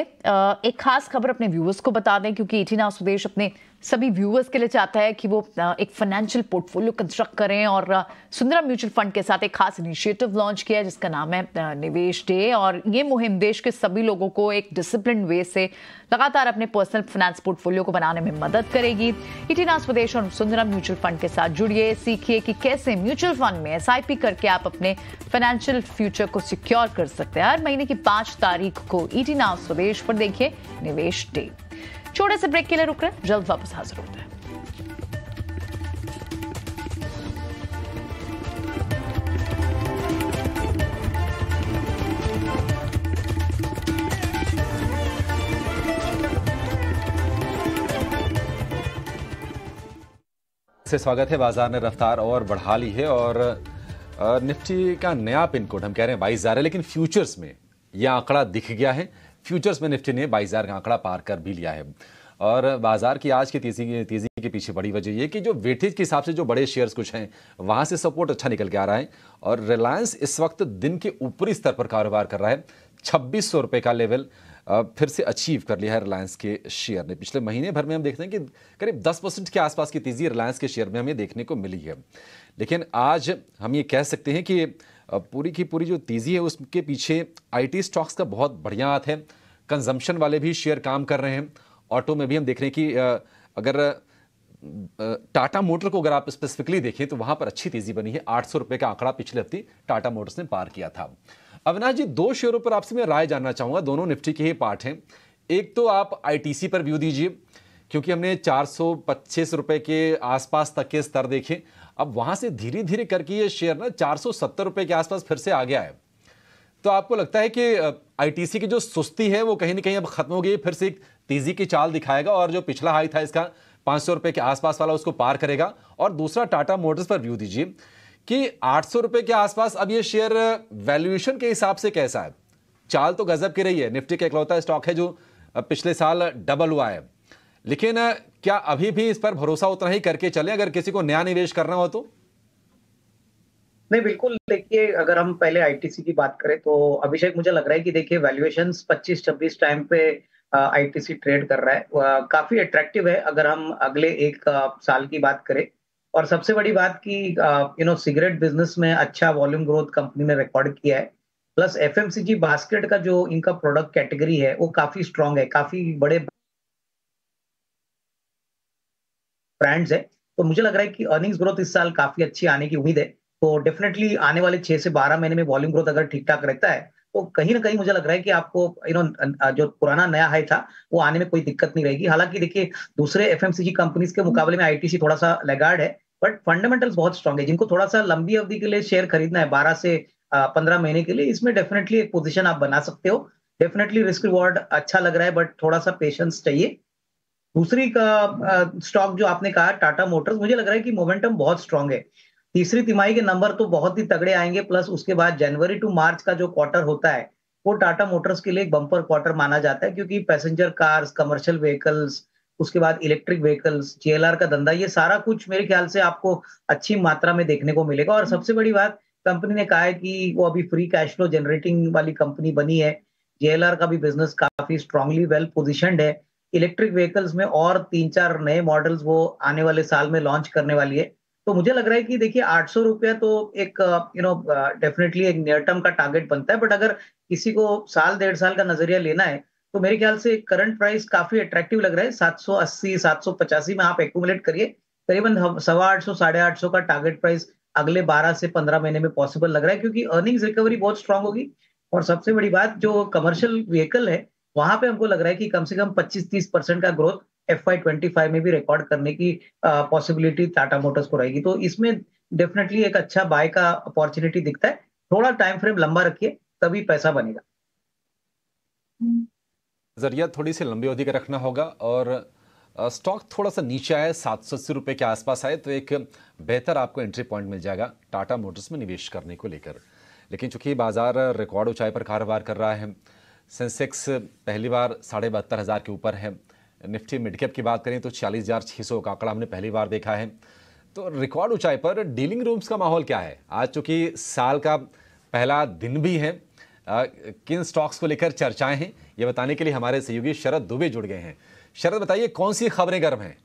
एक खास खबर अपने व्यूवर्स को बता दें क्योंकि इटिना सुदेश अपने सभी व्यूअर्स के लिए चाहता है कि वो एक फाइनेंशियल पोर्टफोलियो कंस्ट्रक्ट करें और सुंदरा म्यूचुअल फंड के साथ एक खास इनिशिएटिव लॉन्च किया है जिसका नाम है निवेश डे और ये मुहिम देश के सभी लोगों को एक डिसिप्लिन वे से लगातार अपने पर्सनल फाइनेंस पोर्टफोलियो को बनाने में मदद करेगी इटिना स्वदेश और सुंदरा म्यूचुअल फंड के साथ जुड़िए सीखिए कि कैसे म्यूचुअल फंड में एस करके आप अपने फाइनेंशियल फ्यूचर को सिक्योर कर सकते हैं हर महीने की पांच तारीख को इटिना स्वदेश पर देखिए निवेश डे छोटे से ब्रेक के लिए रुक रहे जल्द वापस हाजिर होते हैं से स्वागत है बाजार ने रफ्तार और बढ़ा ली है और निफ्टी का नया पिन कोड हम कह रहे हैं बाईस हजार है लेकिन फ्यूचर्स में यह आंकड़ा दिख गया है फ्यूचर्स में निफ्टी ने बाईस का आंकड़ा पार कर भी लिया है और बाजार की आज की तेजी तेजी के पीछे बड़ी वजह यह कि जो वेटेज के हिसाब से जो बड़े शेयर्स कुछ हैं वहाँ से सपोर्ट अच्छा निकल के आ रहा है और रिलायंस इस वक्त दिन के ऊपरी स्तर पर कारोबार कर रहा है छब्बीस सौ रुपये का लेवल फिर से अचीव कर लिया है रिलायंस के शेयर ने पिछले महीने भर में हम देखते हैं कि करीब 10 परसेंट के आसपास की तेज़ी रिलायंस के शेयर में हमें देखने को मिली है लेकिन आज हम ये कह सकते हैं कि पूरी की पूरी जो तेज़ी है उसके पीछे आईटी स्टॉक्स का बहुत बढ़िया हाथ है कंजम्पशन वाले भी शेयर काम कर रहे हैं ऑटो में भी हम देख रहे हैं कि अगर टाटा मोटर को अगर आप स्पेसिफिकली देखें तो वहां पर अच्छी तेजी बनी है आठ सौ का आंकड़ा पिछले हफ्ते टाटा मोटर्स ने पार किया था अविनाश जी दो शेयरों पर आपसे मैं राय जानना चाहूंगा दोनों निफ्टी के ही पार्ट हैं एक तो आप आईटीसी पर व्यू दीजिए क्योंकि हमने चार सौ पच्चीस के आसपास तक के स्तर देखे अब वहां से धीरे धीरे करके ये शेयर ना चार रुपए के आसपास फिर से आ गया है तो आपको लगता है कि आईटीसी की जो सुस्ती है वो कहीं ना कहीं अब खत्म हो गई फिर से एक तेजी की चाल दिखाएगा और जो पिछला हाई था इसका पाँच सौ रुपये के आसपास वाला उसको पार करेगा और दूसरा टाटा मोटर्स पर व्यू दीजिए कि आठ सौ रुपये के आसपास अब ये शेयर वैल्यूएशन के हिसाब से कैसा है चाल तो गजब की रही है निफ्टी का इकलौता स्टॉक है जो पिछले साल डबल हुआ है लेकिन क्या अभी भी इस पर भरोसा उतना ही करके चले अगर किसी को नया निवेश करना हो तो नहीं बिल्कुल देखिए अगर हम पहले आईटीसी की बात करें तो अभिषेक मुझे लग रहा है कि देखिए वैल्यूएशन 25-26 टाइम पे आईटीसी ट्रेड कर रहा है काफी अट्रैक्टिव है अगर हम अगले एक साल की बात करें और सबसे बड़ी बात की यू नो सिगरेट बिजनेस में अच्छा वॉल्यूम ग्रोथ कंपनी ने रिकॉर्ड किया है प्लस एफ बास्केट का जो इनका प्रोडक्ट कैटेगरी है वो काफी स्ट्रांग है काफी बड़े ब्रांड्स है तो मुझे लग रहा है कि अर्निंग्स ग्रोथ इस साल काफी अच्छी आने की उम्मीद है तो डेफिनेटली आने वाले छह से बारह महीने में वॉल्यूम ग्रोथ अगर ठीक ठाक रहता है तो कहीं ना कहीं मुझे लग रहा है कि आपको यू नो अं, अं, जो पुराना नया हाई था वो आने में कोई दिक्कत नहीं रहेगी हालांकि देखिए दूसरे एफ कंपनीज के मुकाबले में आईटीसी थोड़ा सा लेगार्ड है बट फंडामेंटल्स बहुत स्ट्रॉग है जिनको थोड़ा सा लंबी अवधि के लिए शेयर खरीदना है बारह से पंद्रह महीने के लिए इसमें डेफिनेटली एक पोजिशन आप बना सकते हो डेफिनेटली रिस्क रिवॉर्ड अच्छा लग रहा है बट थोड़ा सा पेशेंस चाहिए दूसरी का स्टॉक जो आपने कहा टाटा मोटर्स मुझे लग रहा है कि मोमेंटम बहुत स्ट्रांग है तीसरी तिमाही के नंबर तो बहुत ही तगड़े आएंगे प्लस उसके बाद जनवरी टू मार्च का जो क्वार्टर होता है वो टाटा मोटर्स के लिए एक बम्पर क्वार्टर माना जाता है क्योंकि पैसेंजर कार्स कमर्शियल व्हीकल्स उसके बाद इलेक्ट्रिक व्हीकल्स जेएलआर का धंधा ये सारा कुछ मेरे ख्याल से आपको अच्छी मात्रा में देखने को मिलेगा और सबसे बड़ी बात कंपनी ने कहा है कि वो अभी फ्री कैश फ्लो जनरेटिंग वाली कंपनी बनी है जेएलआर का भी बिजनेस काफी स्ट्रांगली वेल पोजिशन है इलेक्ट्रिक व्हीकल्स में और तीन चार नए मॉडल्स वो आने वाले साल में लॉन्च करने वाली है तो मुझे लग रहा है कि देखिए आठ सौ रुपया तो एक यू नो डेफिनेटली एक नियर टर्म का टारगेट बनता है बट अगर किसी को साल डेढ़ साल का नजरिया लेना है तो मेरे ख्याल से करंट प्राइस काफी अट्रैक्टिव लग रहा है सात सौ अस्सी सात सौ पचासी में आप एकट करिए करीबन सवा आठ सौ साढ़े आठ सौ का टारगेट प्राइस अगले बारह से पंद्रह महीने में पॉसिबल लग रहा है क्योंकि अर्निंग्स रिकवरी बहुत स्ट्रांग होगी और सबसे बड़ी बात जो कमर्शियल व्हीकल है वहां पे हमको लग रहा है कि कम से कम 25-30 परसेंट का ग्रोथ एफ आई में भी रिकॉर्ड करने की पॉसिबिलिटी टाटा मोटर्स को रहेगी तो इसमें डेफिनेटली एक अच्छा बाय का अपॉर्चुनिटी दिखता है थोड़ा टाइम फ्रेम लंबा रखिए तभी पैसा बनेगा हम्म। जरिया थोड़ी सी लंबी अवधि का रखना होगा और स्टॉक थोड़ा सा नीचे आए सात सौ अस्सी रुपये के आसपास आए तो एक बेहतर आपको एंट्री पॉइंट मिल जाएगा टाटा मोटर्स में निवेश करने को लेकर लेकिन चूंकि बाजार रिकॉर्ड ऊंचाई पर कारोबार कर रहा है सेंसेक्स पहली बार साढ़े बहत्तर हज़ार के ऊपर है निफ्टी मिड कैप की बात करें तो छियालीस हज़ार छः सौ का आंकड़ा हमने पहली बार देखा है तो रिकॉर्ड ऊंचाई पर डीलिंग रूम्स का माहौल क्या है आज चूँकि साल का पहला दिन भी है आ, किन स्टॉक्स को लेकर चर्चाएं हैं ये बताने के लिए हमारे सहयोगी शरद दुबे जुड़ गए हैं शरद बताइए कौन सी खबरें गर्म हैं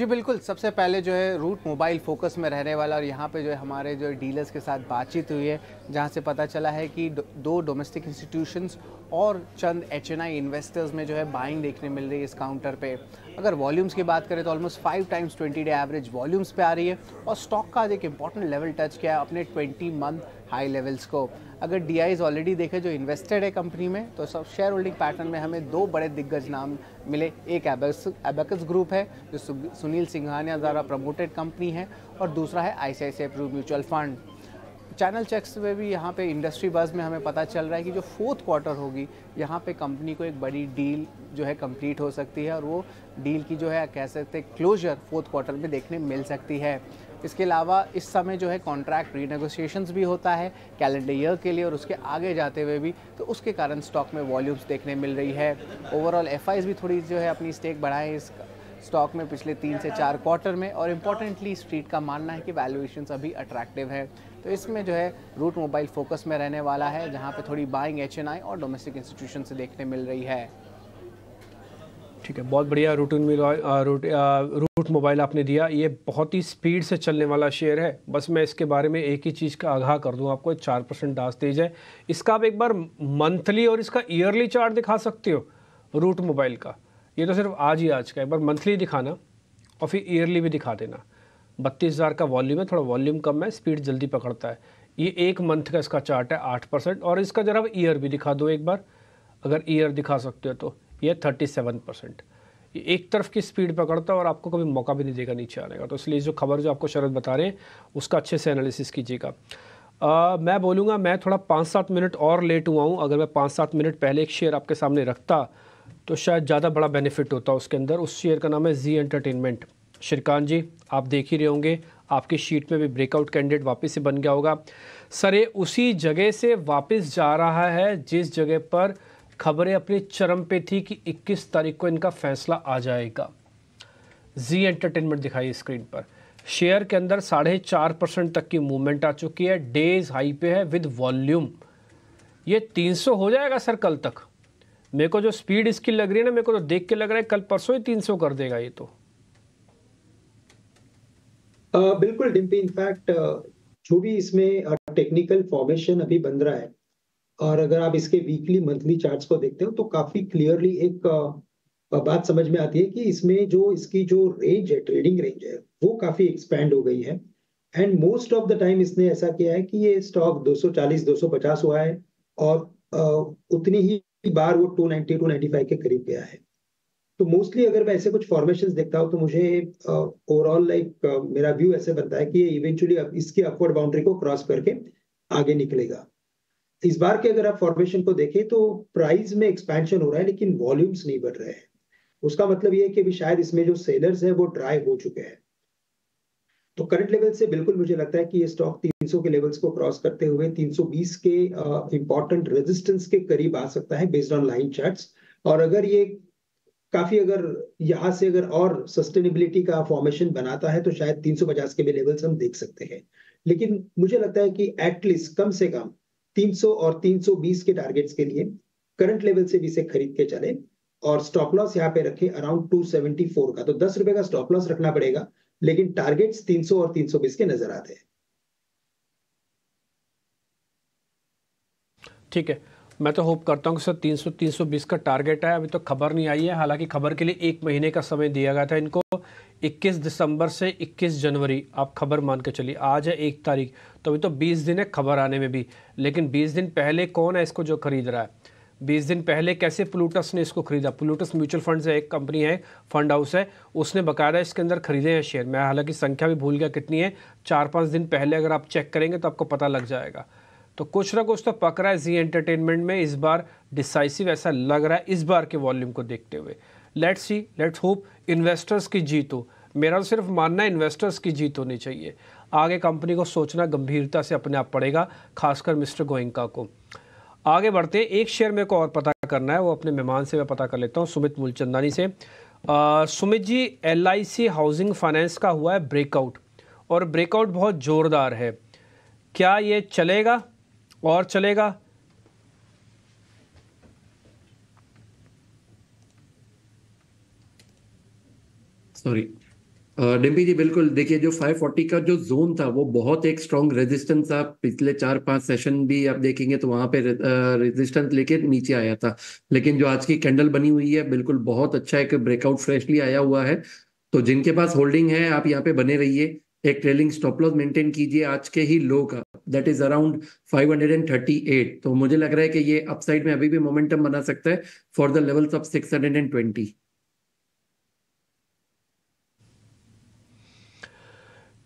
जी बिल्कुल सबसे पहले जो है रूट मोबाइल फोकस में रहने वाला और यहाँ पे जो है हमारे जो डीलर्स के साथ बातचीत हुई है जहाँ से पता चला है कि दो डोमेस्टिक इंस्टीट्यूशंस और चंद एच इन्वेस्टर्स में जो है बाइंग देखने मिल रही है इस काउंटर पे अगर वॉल्यूम्स की बात करें तो almost five times twenty day average volumes पे आ रही है और स्टॉक का आज एक इंपॉर्टेंट लेवल टच किया है अपने ट्वेंटी मंथ हाई लेवल्स को अगर डी ऑलरेडी देखे जो इन्वेस्टेड है कंपनी में तो सब शेयर होल्डिंग पैटर्न में हमें दो बड़े दिग्गज नाम मिले एक एबेक्स एबेक्स ग्रुप है जो सुनील सिंघानिया द्वारा प्रमोटेड कंपनी है और दूसरा है I C Pru mutual fund channel checks में भी यहाँ पे इंडस्ट्री बस में हमें पता चल रहा है कि जो फोर्थ क्वार्टर होगी यहाँ पे कंपनी को एक बड़ी डील जो है कंप्लीट हो सकती है और वो डील की जो है कह सकते क्लोजर फोर्थ क्वार्टर में देखने मिल सकती है इसके अलावा इस समय जो है कॉन्ट्रैक्ट रीनेगोशिएशंस भी होता है कैलेंडर ईयर के लिए और उसके आगे जाते हुए भी तो उसके कारण स्टॉक में वॉल्यूम्स देखने मिल रही है ओवरऑल एफ भी थोड़ी जो है अपनी स्टेक बढ़ाएँ इस स्टॉक में पिछले तीन से चार क्वार्टर में और इम्पॉर्टेंटली स्ट्रीट का मानना है कि वैल्यूएशन अभी अट्रैक्टिव है तो इसमें जो है रूट मोबाइल फोकस में रहने वाला है जहाँ पे थोड़ी बाइंग एच और डोमेस्टिक इंस्टीट्यूशन से देखने मिल रही है ठीक है बहुत बढ़िया रूटून रूट रूट मोबाइल आपने दिया ये बहुत ही स्पीड से चलने वाला शेयर है बस मैं इसके बारे में एक ही चीज़ का आगाह कर दूं आपको चार परसेंट दास तेज है इसका आप एक बार मंथली और इसका ईयरली चार्ट दिखा सकते हो रूट मोबाइल का ये तो सिर्फ आज ही आज का एक बार मंथली दिखाना और फिर ईयरली भी दिखा देना बत्तीस हज़ार का वॉल्यूम है थोड़ा वॉल्यूम कम है स्पीड जल्दी पकड़ता है ये एक मंथ का इसका चार्ट है आठ परसेंट और इसका जरा ईयर भी दिखा दो एक बार अगर ईयर दिखा सकते हो तो या थर्टी सेवन परसेंट ये एक तरफ की स्पीड पकड़ता है और आपको कभी मौका भी नहीं देगा नीचे आने का तो इसलिए जो खबर जो आपको शरद बता रहे हैं उसका अच्छे से एनालिसिस कीजिएगा मैं बोलूँगा मैं थोड़ा पाँच सात मिनट और लेट हुआ हूँ अगर मैं पाँच सात मिनट पहले एक शेयर आपके सामने रखता तो शायद ज़्यादा बड़ा बेनिफिट होता उसके अंदर उस शेयर का नाम है जी एंटरटेनमेंट श्रीकांत जी आप देख ही रहे होंगे आपकी शीट में भी ब्रेकआउट कैंडिडेट वापस से बन गया होगा सर ये उसी जगह से वापस जा रहा है जिस जगह पर खबरें अपने चरम पे थी कि 21 तारीख को इनका फैसला आ जाएगा जी एंटरटेनमेंट दिखाई स्क्रीन पर शेयर के अंदर साढ़े चार परसेंट तक की मूवमेंट आ चुकी है डेज हाई पे है विद वॉल्यूम ये 300 हो जाएगा सर कल तक मेरे को जो स्पीड इसकी लग रही है ना मेरे को तो देख के लग रहा है कल परसों ही तीन कर देगा ये तो आ, बिल्कुल डिम्पी इनफैक्ट जो भी इसमें टेक्निकल फॉर्मेशन अभी बन रहा है और अगर आप इसके वीकली मंथली चार्ट्स को देखते हो तो काफी क्लियरली एक बात समझ में आती है कि इसमें जो इसकी जो रेंज है ट्रेडिंग रेंज है वो काफी एक्सपैंड हो गई है and most of the time इसने ऐसा किया है कि ये स्टॉक 240 250 हुआ है और उतनी ही बार वो 290 295 के करीब गया है तो मोस्टली अगर मैं ऐसे कुछ फॉर्मेशन देखता हूँ तो मुझे ओवरऑल लाइक मेरा व्यू ऐसे बनता है कि ये इवेंचुअली इसकी अपवर्ड बाउंड्री को क्रॉस करके आगे निकलेगा इस बार के अगर आप फॉर्मेशन को देखें तो प्राइस में एक्सपेंशन हो रहा है लेकिन वॉल्यूम्स नहीं बढ़ रहे हैं उसका मतलब ये है कि शायद इसमें जो सेलर्स हैं वो ड्राई हो चुके हैं तो करंट लेवल से बिल्कुल मुझे लगता है कि ये स्टॉक 300 के लेवल्स को क्रॉस करते हुए 320 के इंपॉर्टेंट uh, रेजिस्टेंस के करीब आ सकता है बेस्ड ऑन लाइन चार्ट्स और अगर ये काफी अगर यहाँ से अगर और सस्टेनेबिलिटी का फॉर्मेशन बनाता है तो शायद 350 के भी लेवल्स हम देख सकते हैं लेकिन मुझे लगता है कि एटलीस्ट कम से कम 300 और 320 के टारगेट्स के लिए करंट लेवल से भी इसे खरीद के चले और स्टॉप लॉस यहाँ पे रखे अराउंड 274 का तो दस रुपए का स्टॉप लॉस रखना पड़ेगा लेकिन टारगेट्स 300 और 320 के नजर आते हैं ठीक है मैं तो होप करता हूँ कि सर 300 320 का टारगेट है अभी तो खबर नहीं आई है हालांकि खबर के लिए एक महीने का समय दिया गया था इनको 21 दिसंबर से 21 जनवरी आप खबर मान के चलिए आज है एक तारीख तो अभी तो 20 दिन है खबर आने में भी लेकिन 20 दिन पहले कौन है इसको जो खरीद रहा है 20 दिन पहले कैसे प्लूटस ने इसको खरीदा प्लूटस म्यूचुअल फंड है एक कंपनी है फंड हाउस है उसने बकायदा इसके अंदर खरीदे हैं शेयर मैं हालांकि संख्या भी भूल गया कितनी है चार पाँच दिन पहले अगर आप चेक करेंगे तो आपको पता लग जाएगा तो कुछ ना कुछ तो पक रहा है जी एंटरटेनमेंट में इस बार डिसाइसिव ऐसा लग रहा है इस बार के वॉल्यूम को देखते हुए let's see let's hope investors की जीत हो मेरा सिर्फ मानना है इन्वेस्टर्स की जीत होनी चाहिए आगे कंपनी को सोचना गंभीरता से अपने आप पड़ेगा खासकर मिस्टर गोइंका को आगे बढ़ते हैं एक शेयर मेरे को और पता करना है वो अपने मेहमान से मैं पता कर लेता हूँ सुमित मूलचंदानी से आ, Sumit ji L housing finance का हुआ है ब्रेकआउट और ब्रेकआउट बहुत ज़ोरदार है क्या ये चलेगा और चलेगा सॉरी डिम्पी जी बिल्कुल देखिए जो 540 का जो जोन था वो बहुत एक स्ट्रॉन्ग रेजिस्टेंस था पिछले चार पांच सेशन भी आप देखेंगे तो वहां पे रेजिस्टेंस uh, लेके नीचे आया था लेकिन जो आज की कैंडल बनी हुई है बिल्कुल बहुत अच्छा एक ब्रेकआउट फ्रेशली आया हुआ है तो जिनके पास होल्डिंग है आप यहाँ पे बने रहिए एक ट्रेलिंग स्टॉप लॉस मेंटेन कीजिए आज के ही लो का दैट इज अराउंड 538 तो मुझे लग रहा है कि ये अपसाइड में अभी भी मोमेंटम बना सकता है फॉर द लेवल्स ऑफ 620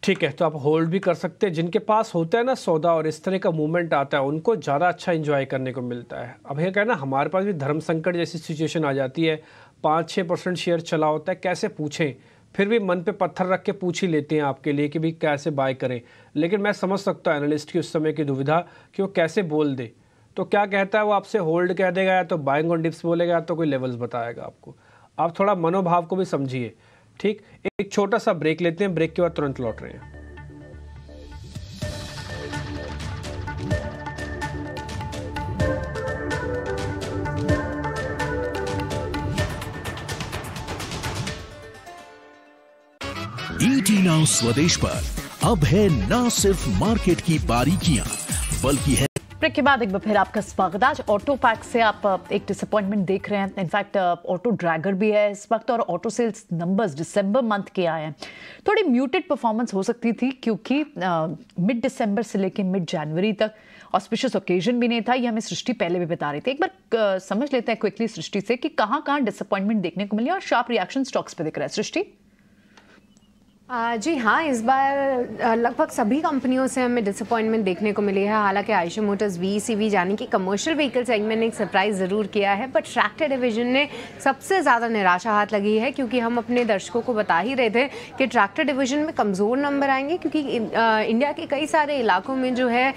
ठीक है तो आप होल्ड भी कर सकते हैं जिनके पास होता है ना सौदा और इस तरह का मूवमेंट आता है उनको ज़्यादा अच्छा इन्जॉय करने को मिलता है अब यह कहना हमारे पास भी धर्म संकट जैसी सिचुएशन आ जाती है पाँच छः परसेंट शेयर चला होता है कैसे पूछें फिर भी मन पे पत्थर रख के पूछ ही लेते हैं आपके लिए कि भाई कैसे बाय करें लेकिन मैं समझ सकता हूँ एनालिस्ट की उस समय की दुविधा कि वो कैसे बोल दे तो क्या कहता है वो आपसे होल्ड कह देगा या तो बाइंग ऑन डिप्स बोलेगा या तो कोई लेवल्स बताएगा आपको आप थोड़ा मनोभाव को भी समझिए ठीक एक छोटा सा ब्रेक लेते हैं ब्रेक के बाद तुरंत लौट रहे हैं ईटी e स्वदेश पर अब है ना सिर्फ मार्केट की बारीकियां बल्कि है ब्रेक के बाद एक बार फिर आपका स्वागत आज ऑटो पैक से आप एक डिसअपॉइंटमेंट देख रहे हैं इनफैक्ट ऑटो ड्रैगर भी है इस वक्त और ऑटो सेल्स नंबर्स दिसंबर मंथ के आए हैं थोड़ी म्यूटेड परफॉर्मेंस हो सकती थी क्योंकि मिड दिसंबर से लेकर मिड जनवरी तक ऑस्पिशियस ओकेजन भी नहीं था ये हमें सृष्टि पहले भी बता रही थी एक बार समझ लेते हैं क्विकली सृष्टि से कि कहाँ कहाँ डिसअपॉइंटमेंट देखने को मिली और शार्प रिएक्शन स्टॉक्स पर दिख रहा है सृष्टि जी हाँ इस बार लगभग सभी कंपनियों से हमें डिसअपॉइंटमेंट देखने को मिली है हालांकि Eicher motors V C V यानी कि कमर्शियल व्हीकल सेगमेंट ने एक सरप्राइज ज़रूर किया है बट ट्रैक्टर डिवीजन ने सबसे ज़्यादा निराशा हाथ लगी है क्योंकि हम अपने दर्शकों को बता ही रहे थे कि ट्रैक्टर डिवीजन में कमज़ोर नंबर आएंगे क्योंकि इंडिया के कई सारे इलाकों में जो है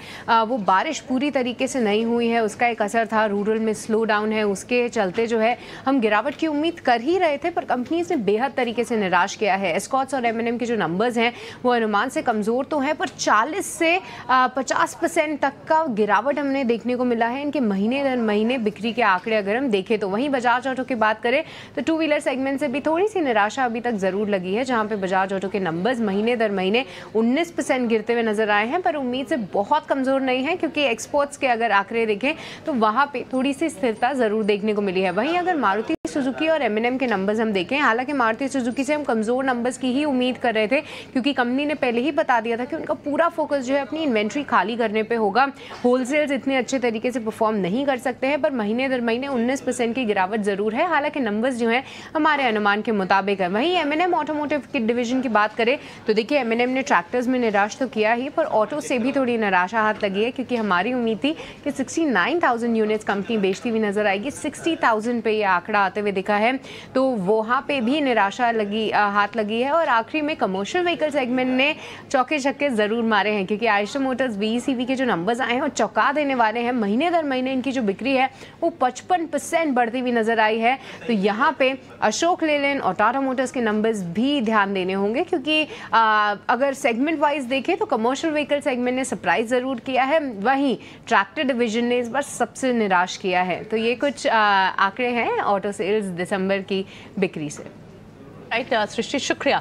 वो बारिश पूरी तरीके से नहीं हुई है उसका एक असर था रूरल में स्लो डाउन है उसके चलते जो है हम गिरावट की उम्मीद कर ही रहे थे पर कंपनीज ने बेहद तरीके से निराश किया है एस्कॉट्स और एम के जो नंबर्स हैं वो अनुमान से कमज़ोर तो हैं पर 40 से 50 परसेंट तक का गिरावट हमने देखने को मिला है इनके महीने दर महीने बिक्री के आंकड़े अगर हम देखें तो वहीं बजाज ऑटो की बात करें तो टू व्हीलर सेगमेंट से भी थोड़ी सी निराशा अभी तक ज़रूर लगी है जहाँ पर बजाज ऑटो के नंबर्स महीने दर महीने उन्नीस गिरते हुए नज़र आए हैं पर उम्मीद से बहुत कमज़ोर नहीं है क्योंकि एक्सपोर्ट्स के अगर आंकड़े देखें तो वहाँ पर थोड़ी सी स्थिरता ज़रूर देखने को मिली है वहीं अगर मारुति सुजुकी और एम के नंबर्स हम देखें हालांकि मारुति सुजुकी से हम कमज़ोर नंबर्स की ही उम्मीद कर कर रहे थे क्योंकि कंपनी ने पहले ही बता दिया था कि उनका पूरा फोकस जो है अपनी इन्वेंट्री खाली करने पर होगा होलसेल्स इतने अच्छे तरीके से परफॉर्म नहीं कर सकते हैं पर महीने दर महीने उन्नीस की गिरावट ज़रूर है हालांकि नंबर्स जो है हमारे अनुमान के मुताबिक है वहीं एम M&M ऑटोमोटिव की डिवीजन की बात करें तो देखिए एम M&M ने ट्रैक्टर्स में निराश तो किया ही पर ऑटो से भी थोड़ी निराशा हाथ लगी है क्योंकि हमारी उम्मीद थी कि 69,000 यूनिट्स कंपनी बेचती हुई नजर आएगी 60,000 पे ये आंकड़ा आते हुए दिखा है तो वहाँ पे भी निराशा लगी हाथ लगी है और आखिरी में कमर्शियल व्हीकल सेगमेंट ने चौके छक्के ज़रूर मारे हैं क्योंकि आयशर मोटर्स बी के जो नंबर्स आए हैं और चौका देने वाले हैं महीने दर महीने इनकी जो बिक्री है वो पचपन परसेंट बढ़ती हुई नज़र आई है तो यहाँ पे अशोक लेलैंड और टाटा मोटर्स के नंबर्स भी ध्यान देने होंगे क्योंकि आ, अगर सेगमेंट वाइज देखें तो कमर्शियल व्हीकल सेगमेंट ने सरप्राइज ज़रूर किया है वहीं ट्रैक्टर डिवीजन ने इस बार सबसे निराश किया है तो ये कुछ आंकड़े हैं ऑटो सेल्स दिसंबर की बिक्री से राइट uh, सृष्टि शुक्रिया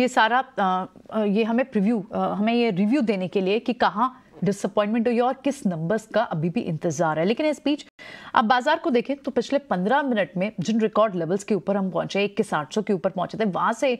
ये सारा ये हमें प्रिव्यू हमें ये रिव्यू देने के लिए कि कहाँ डिसअपॉइंटमेंट हुई और किस नंबर्स का अभी भी इंतजार है लेकिन इस बीच अब बाजार को देखें तो पिछले पंद्रह मिनट में जिन रिकॉर्ड लेवल्स के ऊपर हम पहुंचे एक के सौ के ऊपर पहुंचे थे वहां से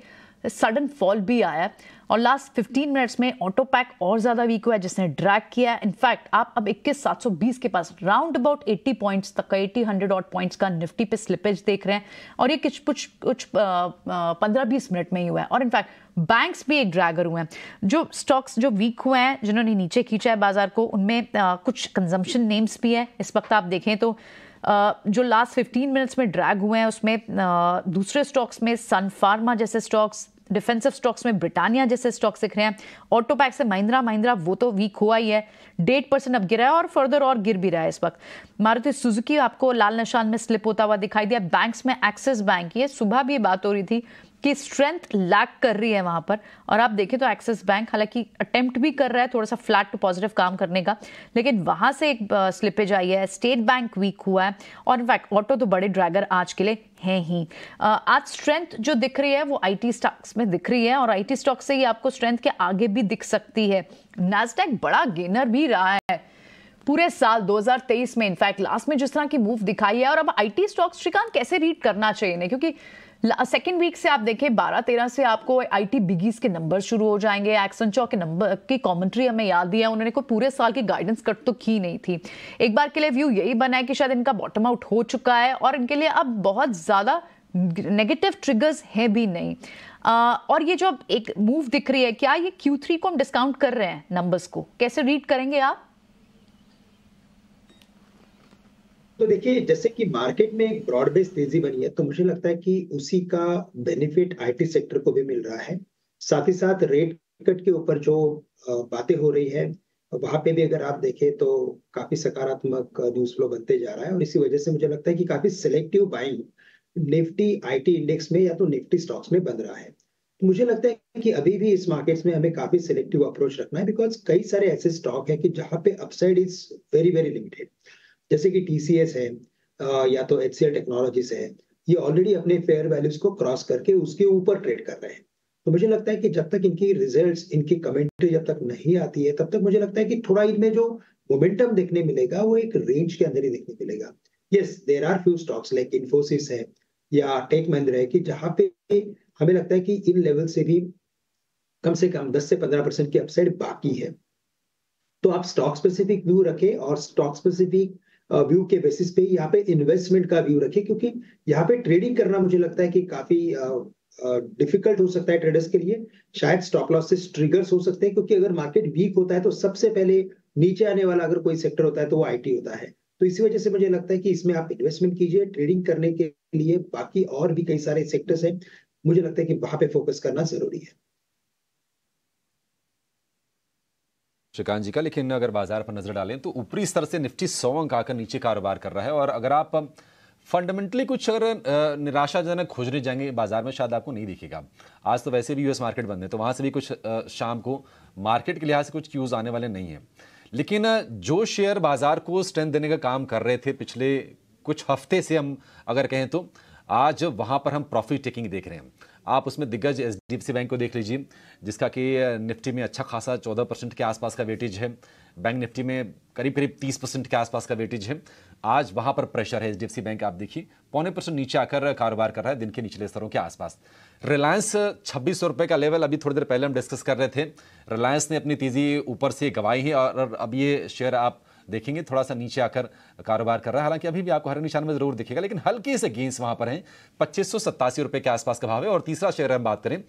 सडन फॉल भी आया है और लास्ट 15 मिनट्स में ऑटो पैक और ज़्यादा वीक हुआ है जिसने ड्रैग किया है इनफैक्ट आप अब 21,720 के पास राउंड अबाउट 80 पॉइंट्स तक का 80 हंड्रेड ऑट पॉइंट्स का निफ्टी पे स्लिपेज देख रहे हैं और ये कुछ कुछ कुछ पंद्रह बीस मिनट में ही हुआ है और इनफैक्ट बैंक्स भी एक ड्रैगर हुए हैं जो स्टॉक्स जो वीक हुए हैं जिन्होंने नीचे खींचा है बाजार को उनमें आ, कुछ कंजम्पशन नेम्स भी है इस वक्त आप देखें तो जो लास्ट 15 मिनट्स में ड्रैग हुए हैं उसमें दूसरे स्टॉक्स में सन फार्मा जैसे स्टॉक्स डिफेंसिव स्टॉक्स में ब्रिटानिया जैसे स्टॉक्स दिख रहे हैं ऑटोपैक से महिंद्रा महिंद्रा वो तो वीक हुआ ही है डेढ़ परसेंट अब गिरा है और फर्दर और गिर भी रहा है इस वक्त मारुति सुजुकी आपको लाल निशान में स्लिप होता हुआ दिखाई दिया बैंक्स में एक्सिस बैंक ये सुबह भी बात हो रही थी की स्ट्रेंथ लैक कर रही है वहां पर और आप देखें तो एक्सिस बैंक हालांकि अटेम्प्ट भी कर रहा है थोड़ा सा फ्लैट टू पॉजिटिव काम करने का लेकिन वहां से एक स्लिपेज आई है स्टेट बैंक वीक हुआ है और इनफैक्ट ऑटो तो बड़े ड्रैगर आज के लिए है ही आज स्ट्रेंथ जो दिख रही है वो आईटी स्टॉक्स में दिख रही है और आईटी स्टॉक से ही आपको स्ट्रेंथ के आगे भी दिख सकती है नैसडेक बड़ा गेनर भी रहा है पूरे साल 2023 में इनफैक्ट लास्ट में जिस तरह की मूव दिखाई है और अब आईटी स्टॉक्स श्रीकांत कैसे रीड करना चाहिए ने? क्योंकि सेकेंड वीक से आप देखें बारह तेरह से आपको आई टी बिगीज के नंबर शुरू हो जाएंगे एक्सन चौक के नंबर की कॉमेंट्री हमें याद दिया उन्होंने कोई पूरे साल की गाइडेंस कट तो की नहीं थी एक बार के लिए व्यू यही बना है कि शायद इनका बॉटम आउट हो चुका है और इनके लिए अब बहुत ज़्यादा नेगेटिव ट्रिगर्स हैं भी नहीं आ, और ये जो अब एक मूव दिख रही है क्या ये क्यू को हम डिस्काउंट कर रहे हैं नंबर्स को कैसे रीड करेंगे आप तो देखिए जैसे कि मार्केट में एक ब्रॉड बेस तेजी बनी है तो मुझे लगता है कि उसी का बेनिफिट आईटी सेक्टर को भी मिल रहा है साथ ही साथ रेट कट के ऊपर जो बातें हो रही है वहां पे भी अगर आप देखें तो काफी सकारात्मक न्यूज फ्लो बनते जा रहा है और इसी वजह से मुझे लगता है कि काफी selective buying Nifty IT index में या तो निफ्टी स्टॉक्स में बन रहा है मुझे लगता है कि अभी भी इस मार्केट्स में हमें काफी सिलेक्टिव अप्रोच रखना है बिकॉज कई सारे ऐसे स्टॉक है कि जहाँ पे upside is very very limited जैसे कि टीसीएस है या तो एच टेक्नोलॉजीज है ये ऑलरेडी अपने फेयर वैल्यूज को क्रॉस करके उसके ऊपर ट्रेड कर रहे हैं तो मुझे लगता है कि जब तक इनकी रिजल्ट्स इनकी कमेंट्री जब तक नहीं आती है तब तक मुझे लगता है कि थोड़ा इनमें जो मोमेंटम देखने मिलेगा वो एक रेंज के अंदर ही देखने मिलेगा yes there are few stocks like Infosys है या टेक महिंद्र है कि जहाँ पे हमें लगता है कि इन लेवल से भी कम से कम 10 से 15 परसेंट की अपसाइड बाकी है तो आप स्टॉक स्पेसिफिक व्यू रखें और स्टॉक स्पेसिफिक व्यू के बेसिस पे यहाँ पे इन्वेस्टमेंट का व्यू रखें क्योंकि यहाँ पे ट्रेडिंग करना मुझे लगता है कि काफी डिफिकल्ट हो सकता है ट्रेडर्स के लिए शायद स्टॉप लॉसेस ट्रिगर्स हो सकते हैं क्योंकि अगर मार्केट वीक होता है तो सबसे पहले नीचे आने वाला अगर कोई सेक्टर होता है तो वो आईटी होता है तो इसी वजह से मुझे लगता है कि इसमें आप इन्वेस्टमेंट कीजिए ट्रेडिंग करने के लिए बाकी और भी कई सारे सेक्टर्स हैं मुझे लगता है कि वहां पे फोकस करना जरूरी है श्रीकांत जी का लेकिन अगर बाजार पर नजर डालें तो ऊपरी स्तर से निफ्टी सौ अंक आकर नीचे कारोबार कर रहा है और अगर आप फंडामेंटली कुछ अगर निराशाजनक खोजने जाएंगे बाजार में शायद आपको नहीं दिखेगा आज तो वैसे भी यूएस मार्केट बंद है तो वहाँ से भी कुछ शाम को मार्केट के लिहाज से कुछ क्यूज़ आने वाले नहीं हैं लेकिन जो शेयर बाजार को स्ट्रेंथ देने का काम कर रहे थे पिछले कुछ हफ्ते से हम अगर कहें तो आज वहाँ पर हम प्रॉफिट टेकिंग देख रहे हैं आप उसमें दिग्गज एच बैंक को देख लीजिए जिसका कि निफ्टी में अच्छा खासा चौदह परसेंट के आसपास का वेटेज है बैंक निफ्टी में करीब करीब तीस परसेंट के आसपास का वेटेज है आज वहां पर प्रेशर है एच बैंक आप देखिए पौने परसेंट नीचे आकर कारोबार कर रहा है दिन के निचले स्तरों के आसपास रिलायंस छब्बीस सौ रुपये का लेवल अभी थोड़ी देर पहले हम डिस्कस कर रहे थे रिलायंस ने अपनी तेज़ी ऊपर से गंवाई है और अब ये शेयर आप देखेंगे थोड़ा सा नीचे आकर कारोबार कर रहा है हालांकि अभी भी आपको हरे निशान में जरूर दिखेगा लेकिन हल्के से गेंस वहां पर हैं पच्चीस रुपए के आसपास का भाव है और तीसरा शेयर हम बात करें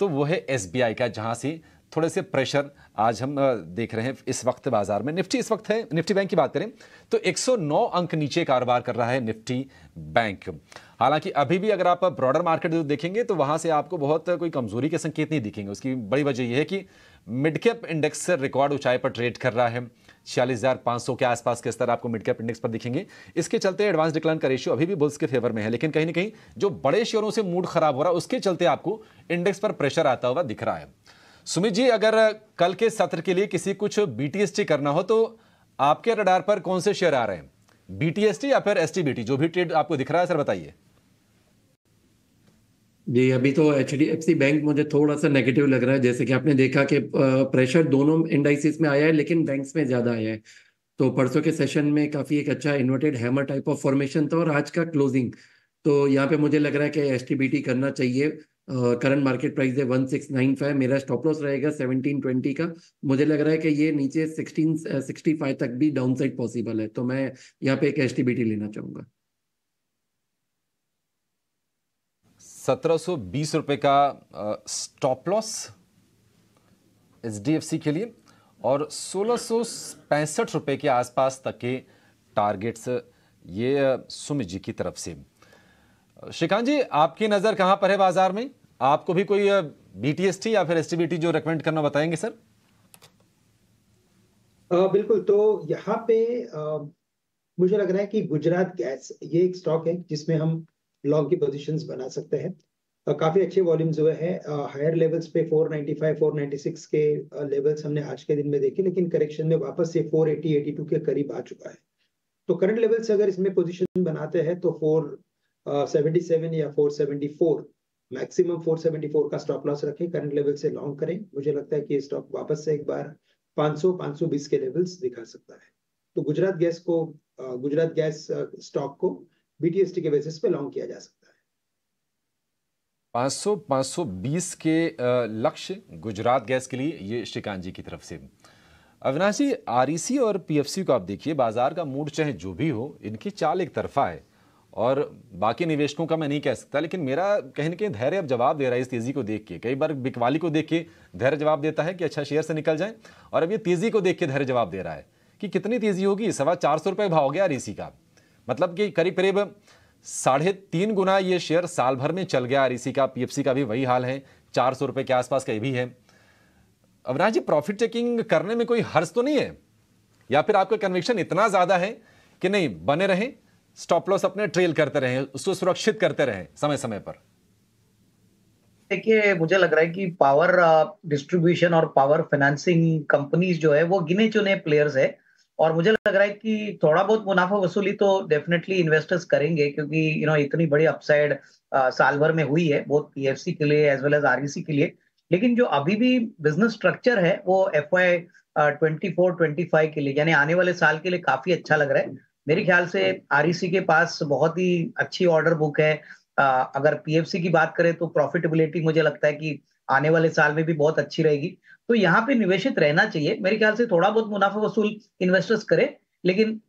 तो वो है एस का जहां से थोड़े से प्रेशर आज हम देख रहे हैं इस वक्त बाजार में निफ्टी इस वक्त है निफ्टी बैंक की बात करें तो 109 अंक नीचे कारोबार कर रहा है निफ्टी बैंक हालांकि अभी भी अगर आप ब्रॉडर मार्केट देखेंगे तो वहां से आपको बहुत कोई कमजोरी के संकेत नहीं दिखेंगे उसकी बड़ी वजह यह है कि मिड कैप इंडेक्स से रिकॉर्ड ऊंचाई पर ट्रेड कर रहा है छियालीस हज़ार पाँच सौ के आसपास के स्तर आपको मिड कैप इंडेक्स पर दिखेंगे इसके चलते एडवांस डिक्लाइन का रेशियो अभी भी बुल्स के फेवर में है लेकिन कहीं ना कहीं जो बड़े शेयरों से मूड खराब हो रहा है उसके चलते आपको इंडेक्स पर प्रेशर आता हुआ दिख रहा है सुमित जी अगर कल के सत्र के लिए किसी कुछ बीटीएसटी करना हो तो आपके रडार पर कौन से शेयर आ रहे हैं बीटीएसटी या फिर एसटीबीटी जो भी ट्रेड आपको दिख रहा है सर बताइए जी अभी तो H D F C bank मुझे थोड़ा सा नेगेटिव लग रहा है जैसे कि आपने देखा कि प्रेशर दोनों इंडाइसिस में आया है लेकिन बैंक्स में ज़्यादा आया है तो परसों के सेशन में काफ़ी एक अच्छा inverted hammer type of formation था और आज का क्लोजिंग तो यहाँ पे मुझे लग रहा है कि एस करना चाहिए करंट मार्केट प्राइस है वन सिक्स नाइन फाइव मेरा स्टॉप लॉस रहेगा सेवनटीन ट्वेंटी का मुझे लग रहा है कि ये नीचे सिक्सटीन सिक्सटी फाइव तक भी डाउन साइड पॉसिबल है तो मैं यहाँ पे एक एस लेना चाहूंगा 1720 रुपए का स्टॉप लॉस एचडीएफसी के लिए और सोलह रुपए के आसपास तक के टारगेट्स ये सुमित जी की तरफ से श्रीकांत जी आपकी नज़र कहां पर है बाजार में आपको भी कोई बीटीएसटी या फिर एसटीबीटी जो रिकमेंड करना बताएंगे सर आ, बिल्कुल तो यहाँ पे आ, मुझे लग रहा है कि गुजरात गैस ये एक स्टॉक है जिसमें हम लॉन्ग की पोजिशन बना सकते हैं काफ़ी अच्छे वॉल्यूम जो है हायर लेवल्स पे 495, 496 के लेवल्स हमने आज के दिन में देखे लेकिन करेक्शन में वापस से 480, 82 के करीब आ चुका है तो करंट लेवल से अगर इसमें पोजीशन बनाते हैं तो 477 या 474 मैक्सिमम 474 का स्टॉप लॉस रखें करंट लेवल से लॉन्ग करें मुझे लगता है कि ये स्टॉक वापस से एक बार 500 520 के लेवल्स दिखा सकता है तो गुजरात गैस को गुजरात गैस स्टॉक को बीटीएसटी के बेसिस पे लॉन्ग किया जा सकता है 500 520 के लक्ष्य गुजरात गैस के लिए ये श्रीकांत जी की तरफ से अविनाश जी आर e और पीएफसी को आप देखिए बाजार का मूड चाहे जो भी हो इनकी चाल एक तरफा है और बाकी निवेशकों का मैं नहीं कह सकता लेकिन मेरा कहने के धैर्य अब जवाब दे रहा है इस तेज़ी को देख के कई बार बिकवाली को देख के धैर्य जवाब देता है कि अच्छा शेयर से निकल जाए और अब ये तेज़ी को देख के धैर्य जवाब दे रहा है कि कितनी तेज़ी होगी सवा चार सौ रुपये भाव हो गया आर e का मतलब कि करीब करीब साढ़े तीन गुना ये शेयर साल भर में चल गया आरईसी e का पीएफसी का भी वही हाल है चार सौ रुपए के आसपास का ये भी है अवनाश जी प्रॉफिट टेकिंग करने में कोई हर्ज तो नहीं है या फिर आपका कन्विक्शन इतना ज़्यादा है कि नहीं बने रहें स्टॉप लॉस अपने ट्रेल करते रहे उसको सुरक्षित करते रहे समय समय पर देखिए मुझे लग रहा है कि पावर डिस्ट्रीब्यूशन uh, और पावर फाइनेंसिंग कंपनीज जो है वो गिने चुने प्लेयर्स है और मुझे लग रहा है कि थोड़ा बहुत मुनाफा वसूली तो डेफिनेटली इन्वेस्टर्स करेंगे क्योंकि यू you नो know, इतनी बड़ी अपसाइड साल भर में हुई है बहुत पीएफसी के लिए एज वेल एज आरईसी के लिए लेकिन जो अभी भी बिजनेस स्ट्रक्चर है वो F Y twenty four twenty five के लिए यानी आने वाले साल के लिए काफी अच्छा लग रहा है मेरे ख्याल से आरईसी e के पास बहुत ही अच्छी ऑर्डर बुक है आ, अगर पीएफसी की बात करें तो प्रॉफिटेबिलिटी मुझे लगता है कि आने वाले साल में भी बहुत अच्छी रहेगी तो यहाँ पे निवेशित रहना चाहिए मेरे ख्याल से थोड़ा बहुत मुनाफा वसूल इन्वेस्टर्स करें लेकिन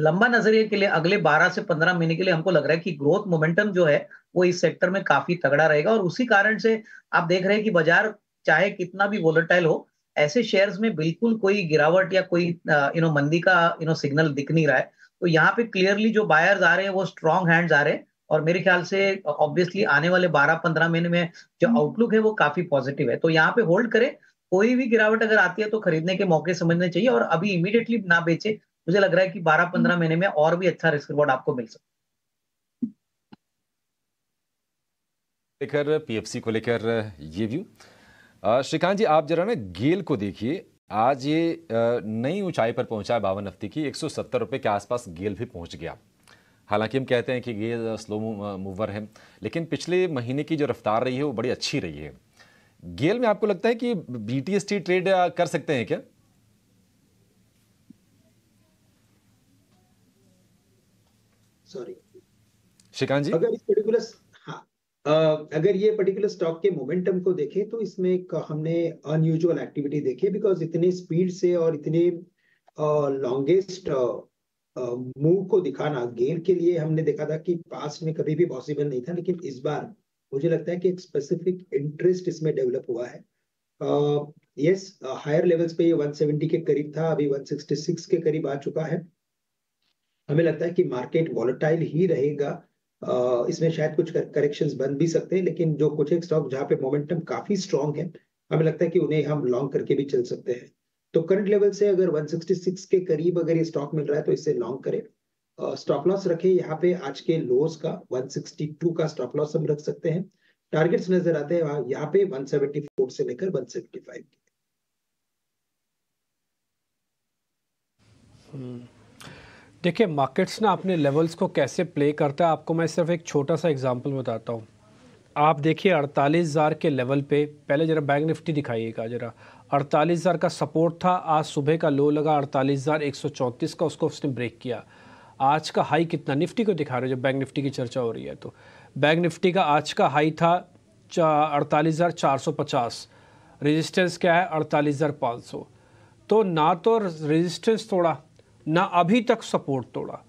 लंबा नजरिए के लिए अगले 12 से 15 महीने के लिए हमको लग रहा है कि ग्रोथ मोमेंटम जो है वो इस सेक्टर में काफी तगड़ा रहेगा और उसी कारण से आप देख रहे हैं कि बाजार चाहे कितना भी वोलेटाइल हो ऐसे शेयर्स में बिल्कुल कोई गिरावट या कोई यू नो मंदी का यू नो सिग्नल दिख नहीं रहा है तो यहाँ पे क्लियरली जो बायर्स आ रहे हैं वो स्ट्रॉन्ग हैंड्स आ रहे हैं और मेरे ख्याल से ऑब्वियसली आने वाले 12-15 महीने में जो आउटलुक है वो काफी पॉजिटिव है तो यहाँ पे होल्ड करें कोई भी गिरावट अगर आती है तो खरीदने के मौके समझने चाहिए और अभी इमीडिएटली ना बेचे मुझे लग रहा है कि 12-15 हम्म। महीने में और भी अच्छा रिस्क रिवॉर्ड आपको मिल सकता लेकर पीएफसी को लेकर ये व्यू श्रीकांत जी आप जरा ना गेल को देखिए आज ये नई ऊंचाई पर पहुंचा है बावन हफ्ते की एक सौ रुपए के आसपास गेल भी पहुंच गया हालांकि हम कहते हैं कि गेल स्लो मूवर है लेकिन पिछले महीने की जो रफ्तार रही है वो बड़ी अच्छी रही है गेल में आपको लगता है कि बीटीएसटी ट्रेड कर सकते हैं क्या सॉरी श्रीकांत जी अगर इस पर्टिकुलर हाँ अगर ये पर्टिकुलर स्टॉक के मोमेंटम को देखें तो इसमें एक हमने अनयूजुअल एक्टिविटी देखी बिकॉज इतने स्पीड से और इतने लॉन्गेस्ट मूव को दिखाना गेल के लिए हमने देखा था कि पास में कभी भी पॉसिबल नहीं था लेकिन इस बार मुझे लगता है कि एक स्पेसिफिक इंटरेस्ट इसमें डेवलप हुआ है यस हायर लेवल्स पे ये 170 के करीब था अभी 166 के करीब आ चुका है हमें लगता है कि मार्केट वॉलेटाइल ही रहेगा uh, इसमें शायद कुछ करेक्शंस बन भी सकते हैं लेकिन जो कुछ एक स्टॉक जहाँ पे मोमेंटम काफी स्ट्रांग है हमें लगता है कि उन्हें हम लॉन्ग करके भी चल सकते हैं तो करंट लेवल से अगर 166 के करीब अगर ये स्टॉक मिल रहा है तो इसे लॉन्ग करें स्टॉप लॉस रखे यहाँ पे आज के लोस का 162 का स्टॉप लॉस हम रख सकते हैं टारगेट्स नजर आते हैं यहाँ पे 174 से लेकर 175 हम्म। देखिए मार्केट्स ना अपने लेवल्स को कैसे प्ले करता है आपको मैं सिर्फ एक छोटा सा एग्जांपल बताता हूँ आप देखिए 48,000 के लेवल पे पहले ज़रा बैंक निफ्टी दिखाइएगा ज़रा 48,000 का सपोर्ट था आज सुबह का लो लगा अड़तालीस का उसको उसने ब्रेक किया आज का हाई कितना निफ्टी को दिखा रहे हो जब बैंक निफ्टी की चर्चा हो रही है तो बैंक निफ्टी का आज का हाई था अड़तालीस हज़ार चार सौ पचास रेजिस्टेंस क्या है अड़तालीस हज़ार पाँच सौ तो ना तो रेजिस्टेंस तोड़ा ना अभी तक सपोर्ट तोड़ा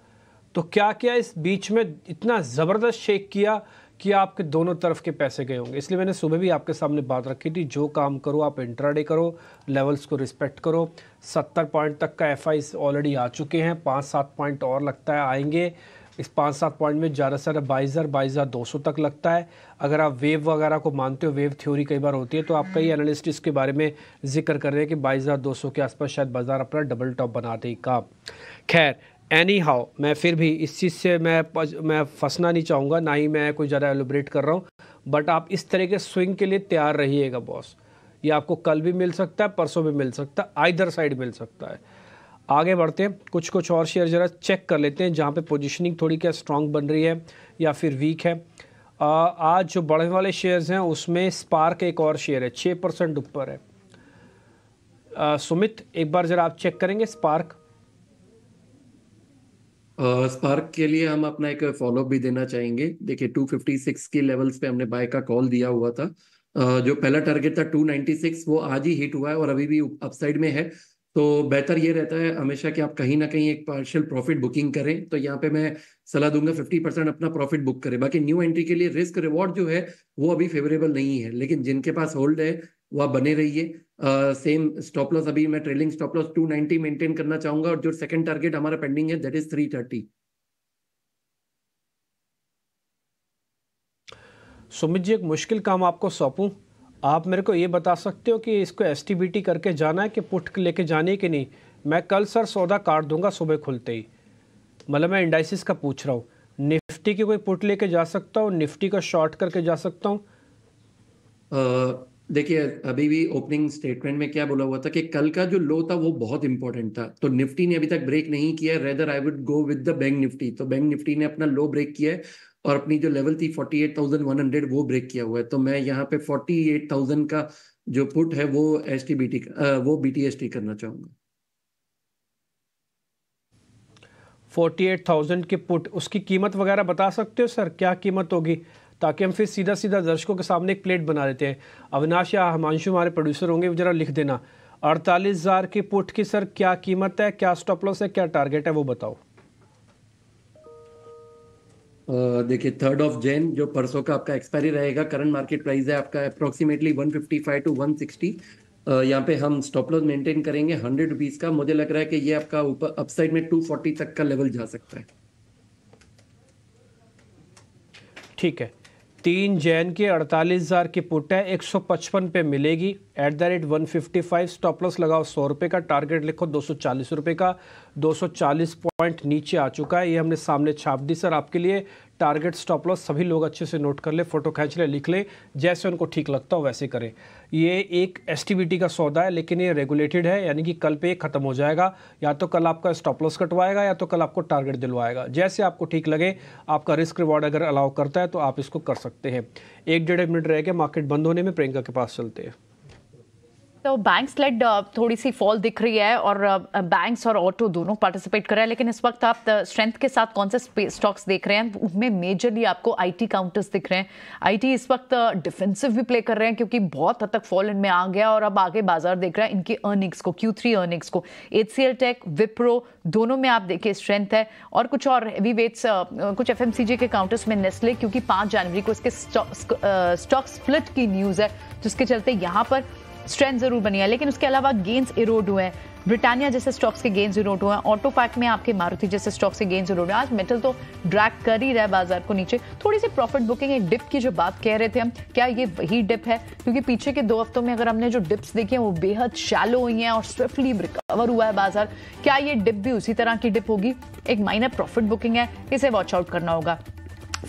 तो क्या क्या इस बीच में इतना ज़बरदस्त शेक किया कि आपके दोनों तरफ के पैसे गए होंगे इसलिए मैंने सुबह भी आपके सामने बात रखी थी जो काम करो आप इंट्राडे करो लेवल्स को रिस्पेक्ट करो सत्तर पॉइंट तक का एफ ऑलरेडी आ चुके हैं पाँच सात पॉइंट और लगता है आएंगे इस पाँच सात पॉइंट में ज़्यादा से ज़्यादा बाईस हज़ार बाईस हज़ार दो सौ तक लगता है अगर आप वेव वगैरह को मानते हो वेव थ्योरी कई बार होती है तो आप कई एनालिस्ट हम्म। इसके बारे में जिक्र कर रहे हैं कि बाईस हज़ार दो सौ के आसपास शायद बाज़ार अपना डबल टॉप बना देगा खैर एनी हाउ मैं फिर भी इस चीज़ से मैं मैं फंसना नहीं चाहूँगा ना ही मैं कोई ज़्यादा एलोब्रेट कर रहा हूँ बट आप इस तरह के स्विंग के लिए तैयार रहिएगा बॉस ये आपको कल भी मिल सकता है परसों भी मिल सकता है आइधर साइड मिल सकता है आगे बढ़ते हैं कुछ कुछ और शेयर ज़रा चेक कर लेते हैं जहाँ पे पोजीशनिंग थोड़ी क्या स्ट्रांग बन रही है या फिर वीक है आ, आज जो बढ़ने वाले शेयर्स हैं उसमें स्पार्क एक और शेयर है छः परसेंट ऊपर है आ, सुमित एक बार ज़रा आप चेक करेंगे स्पार्क स्पार्क uh, के लिए हम अपना एक फॉलोअप भी देना चाहेंगे देखिए 256 के लेवल्स पे हमने बाय का कॉल दिया हुआ था uh, जो पहला टारगेट था 296 वो आज ही हिट हुआ है और अभी भी अपसाइड में है तो बेहतर ये रहता है हमेशा कि आप कहीं ना कहीं एक पार्शियल प्रॉफिट बुकिंग करें तो यहाँ पे मैं सलाह दूंगा फिफ्टी परसेंट अपना प्रॉफिट बुक करें बाकी न्यू एंट्री के लिए रिस्क रिवॉर्ड जो है वो अभी फेवरेबल नहीं है लेकिन जिनके पास होल्ड है वह बने रहिए सेम स्टॉप लॉस अभी मैं ट्रेलिंग स्टॉप लॉस 290 मेंटेन करना चाहूंगा और जो सेकंड टारगेट हमारा पेंडिंग है दैट इज 330 सुमित जी एक मुश्किल काम आपको सौंपूं आप मेरे को ये बता सकते हो कि इसको एस करके जाना है कि पुट लेके जाने के नहीं मैं कल सर सौदा काट दूंगा सुबह खुलते ही मतलब मैं इंडाइसिस का पूछ रहा हूँ निफ्टी की कोई पुट लेके जा सकता हूँ निफ्टी का शॉर्ट करके जा सकता हूँ देखिए अभी भी ओपनिंग स्टेटमेंट में क्या बोला हुआ था कि कल का जो लो था वो बहुत इंपॉर्टेंट था तो निफ्टी ने अभी तक ब्रेक नहीं किया rather I would go with the bank Nifty तो बैंक निफ्टी ने अपना लो ब्रेक किया है और अपनी जो लेवल थी 48,100 वो ब्रेक किया हुआ है तो मैं यहाँ पे 48,000 का जो पुट है वो एस टी बी टी वो बी टी एस टी करना चाहूंगा फोर्टी एट थाउजेंड की पुट उसकी कीमत वगैरह बता सकते हो सर क्या कीमत होगी ताकि हम फिर सीधा सीधा दर्शकों के सामने एक प्लेट बना देते हैं अविनाश या हमांशु हमारे प्रोड्यूसर होंगे ज़रा लिख देना अड़तालीस हज़ार की पुट की सर क्या कीमत है क्या स्टॉप लॉस है क्या टारगेट है वो बताओ देखिए थर्ड ऑफ जैन जो परसों का आपका एक्सपायरी रहेगा करंट मार्केट प्राइस है आपका अप्रोक्सीमेटली वन टू वन यहाँ पे हम स्टॉप लॉस मेंटेन करेंगे हंड्रेड रुपीज का मुझे लग रहा है कि ये आपका ऊपर अपसाइड में टू फोर्टी तक का लेवल जा सकता है ठीक है तीन जैन के अड़तालीस हज़ार की पुट है एक सौ पचपन पे मिलेगी at the rate one fifty five stop loss लगाओ सौ रुपये का टारगेट लिखो दो सौ चालीस रुपये का दो सौ चालीस पॉइंट नीचे आ चुका है ये हमने सामने छाप दी सर आपके लिए टारगेट स्टॉप लॉस सभी लोग अच्छे से नोट कर ले फोटो खींच ले लिख ले जैसे उनको ठीक लगता हो वैसे करें ये एक एस का सौदा है लेकिन ये रेगुलेटेड है यानी कि कल पे ख़त्म हो जाएगा या तो कल आपका स्टॉप लॉस कटवाएगा या तो कल आपको टारगेट दिलवाएगा जैसे आपको ठीक लगे आपका रिस्क रिवॉर्ड अगर अलाउ करता है तो आप इसको कर सकते हैं एक डेढ़ मिनट रह गए मार्केट बंद होने में प्रियंका के पास चलते हैं तो बैंक स्लेड थोड़ी सी फॉल दिख रही है और बैंक्स uh, uh, और ऑटो दोनों पार्टिसिपेट कर रहे हैं लेकिन इस वक्त आप स्ट्रेंथ uh, के साथ कौन से स्टॉक्स देख रहे हैं उनमें मेजरली आपको आईटी काउंटर्स दिख रहे हैं आईटी इस वक्त डिफेंसिव भी प्ले कर रहे हैं क्योंकि बहुत हद तक फॉल इनमें आ गया और अब आगे बाजार देख रहा है इनकी अर्निंग्स को क्यू थ्री अर्निंग्स को एच टेक विप्रो दोनों में आप देखिए स्ट्रेंथ है और कुछ और हैवी वेट्स कुछ एफ के काउंटर्स में नेस्ले क्योंकि पाँच जनवरी को इसके स्टॉक स्प्लिट की न्यूज़ है जिसके चलते यहाँ पर स्ट्रेंथ जरूर बनी है लेकिन उसके अलावा गेंस इरोड हुए हैं ब्रिटानिया जैसे स्टॉक्स के गेंस इरोड हुए हैं ऑटो पैक में आपके मारुति जैसे स्टॉक्स के गेंस इरोड हुए आज मेटल तो ड्रैक कर ही रहा है बाजार को नीचे थोड़ी सी प्रॉफिट बुकिंग एक डिप की जो बात कह रहे थे हम क्या ये वही डिप है क्योंकि पीछे के दो हफ्तों में अगर हमने जो डिप्स देखी हैं वो बेहद शैलो हुई हैं और स्विफ्टली रिकवर हुआ है बाजार क्या ये डिप भी उसी तरह की डिप होगी एक माइनर प्रॉफिट बुकिंग है इसे वॉच आउट करना होगा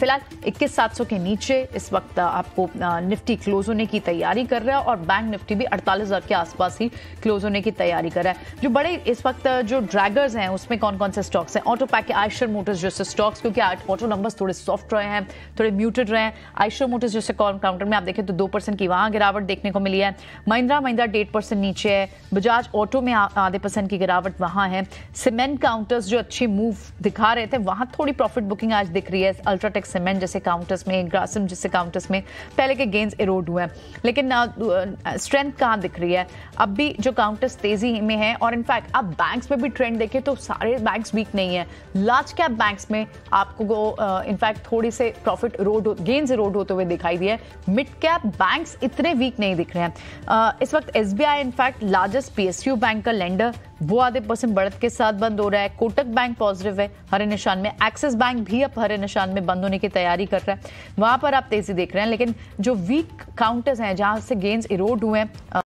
फिलहाल इक्कीस सात सौ के नीचे इस वक्त आपको निफ्टी क्लोज होने की तैयारी कर रहा है और बैंक निफ्टी भी अड़तालीस हजार के आसपास ही क्लोज होने की तैयारी कर रहा है जो बड़े इस वक्त जो ड्रैगर्स हैं उसमें कौन कौन से स्टॉक्स हैं ऑटो पैक आयशर मोटर्स जैसे स्टॉक्स क्योंकि ऑटो नंबर्स थोड़े सॉफ्ट रहे हैं थोड़े म्यूटेड रहे हैं आयशर मोटर्स जैसे काउंटर में आप देखें तो दो परसेंट की वहां गिरावट देखने को मिली है महिंद्रा महिंद्रा डेढ़ परसेंट नीचे है बजाज ऑटो में आधे परसेंट की गिरावट वहां है सीमेंट काउंटर्स जो अच्छे मूव दिखा रहे थे वहां थोड़ी प्रॉफिट बुकिंग आज दिख रही है अल्ट्राटेक अपेक्स सीमेंट जैसे काउंटर्स में ग्रासम जैसे काउंटर्स में पहले के गेंस इरोड हुए हैं लेकिन स्ट्रेंथ कहाँ दिख रही है अब भी जो काउंटर्स तेजी में है और इनफैक्ट आप बैंक्स में भी ट्रेंड देखे तो सारे बैंक्स वीक नहीं है लार्ज कैप बैंक्स में आपको इनफैक्ट थोड़ी से प्रॉफिट इरोड गेंस इरोड होते हुए दिखाई दिए मिड कैप बैंक्स इतने वीक नहीं दिख रहे हैं uh, इस वक्त S B I in fact largest P S U bank का लेंडर वो आधे परसेंट बढ़त के साथ बंद हो रहा है कोटक बैंक पॉजिटिव है हरे निशान में एक्सिस बैंक भी अब हरे निशान में बंद होने की तैयारी कर रहा है वहां पर आप तेजी देख रहे हैं लेकिन जो वीक काउंटर्स हैं जहां से गेंस इरोड हुए हैं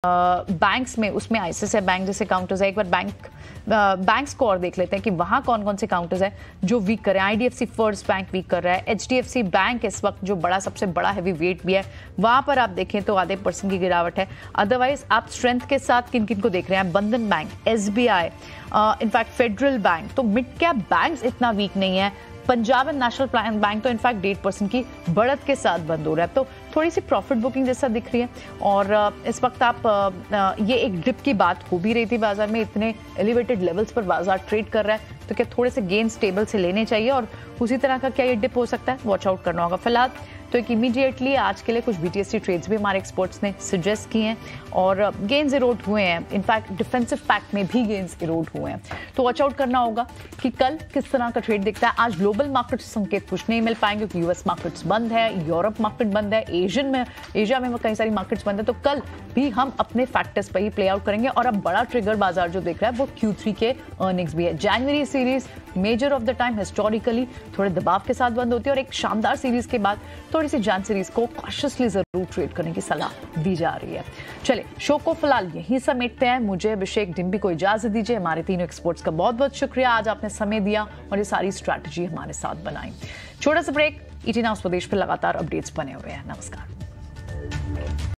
बैंक्स में उसमें आईसीआई बैंक जैसे काउंटर्स है एक बार बैंक बैंक और देख लेते हैं कि वहां कौन कौन से काउंटर्स हैं जो वीक कर रहे हैं आईडीएफसी फर्स्ट बैंक वीक कर रहा है एच बैंक इस वक्त जो बड़ा सबसे बड़ा हैवी वेट भी है वहां पर आप देखें तो आधे परसेंट की गिरावट है अदरवाइज आप स्ट्रेंथ के साथ किन किन को देख रहे हैं बंधन बैंक एस इनफैक्ट फेडरल बैंक तो मिड कैप बैंक इतना वीक नहीं है पंजाब एंड नेशनल बैंक तो इनफैक्ट डेढ़ परसेंट की बढ़त के साथ बंद हो रहा है तो थोड़ी सी प्रॉफिट बुकिंग जैसा दिख रही है और इस वक्त आप ये एक ड्रिप की बात हो भी रही थी बाजार में इतने एलिवेटेड लेवल्स पर बाजार ट्रेड कर रहा है तो क्या थोड़े से गेंस टेबल से लेने चाहिए और उसी तरह का क्या ये डिप हो सकता है वॉच आउट करना होगा फिलहाल तो एक इमीडिएटली आज के लिए कुछ बीटीएससी ट्रेड्स भी हमारे एक्सपर्ट्स ने सजेस्ट किए हैं और गेंस uh, इरोड हुए हैं इनफैक्ट डिफेंसिव फैक्ट में भी गेंस इरोड हुए हैं तो वॉच आउट करना होगा कि कल किस तरह का ट्रेड दिखता है आज ग्लोबल मार्केट संकेत कुछ नहीं मिल पाएंगे क्योंकि यूएस मार्केट्स बंद है यूरोप मार्केट बंद है एशियन में एशिया में कई सारी मार्केट्स बंद है तो कल भी हम अपने फैक्टर्स पर ही प्ले आउट करेंगे और अब बड़ा ट्रिगर बाजार जो देख रहा है वो क्यू के अर्निंग्स भी है जनवरी series major of the time historically थोड़े दबाव के साथ बंद होती है और एक शानदार सीरीज के बाद थोड़ी थोड़ी सी जान सीरीज को कॉशियसली जरूर ट्रेड करने की सलाह दी जा रही है चले शो को फिलहाल यही समेटते हैं मुझे अभिषेक डिम्बी को इजाजत दीजिए हमारे तीनों एक्सपर्ट्स का बहुत बहुत शुक्रिया आज आपने समय दिया और ये सारी स्ट्रैटेजी हमारे साथ बनाई छोटा सा ब्रेक ईटी नाउस प्रदेश पर लगातार अपडेट्स बने हुए हैं नमस्कार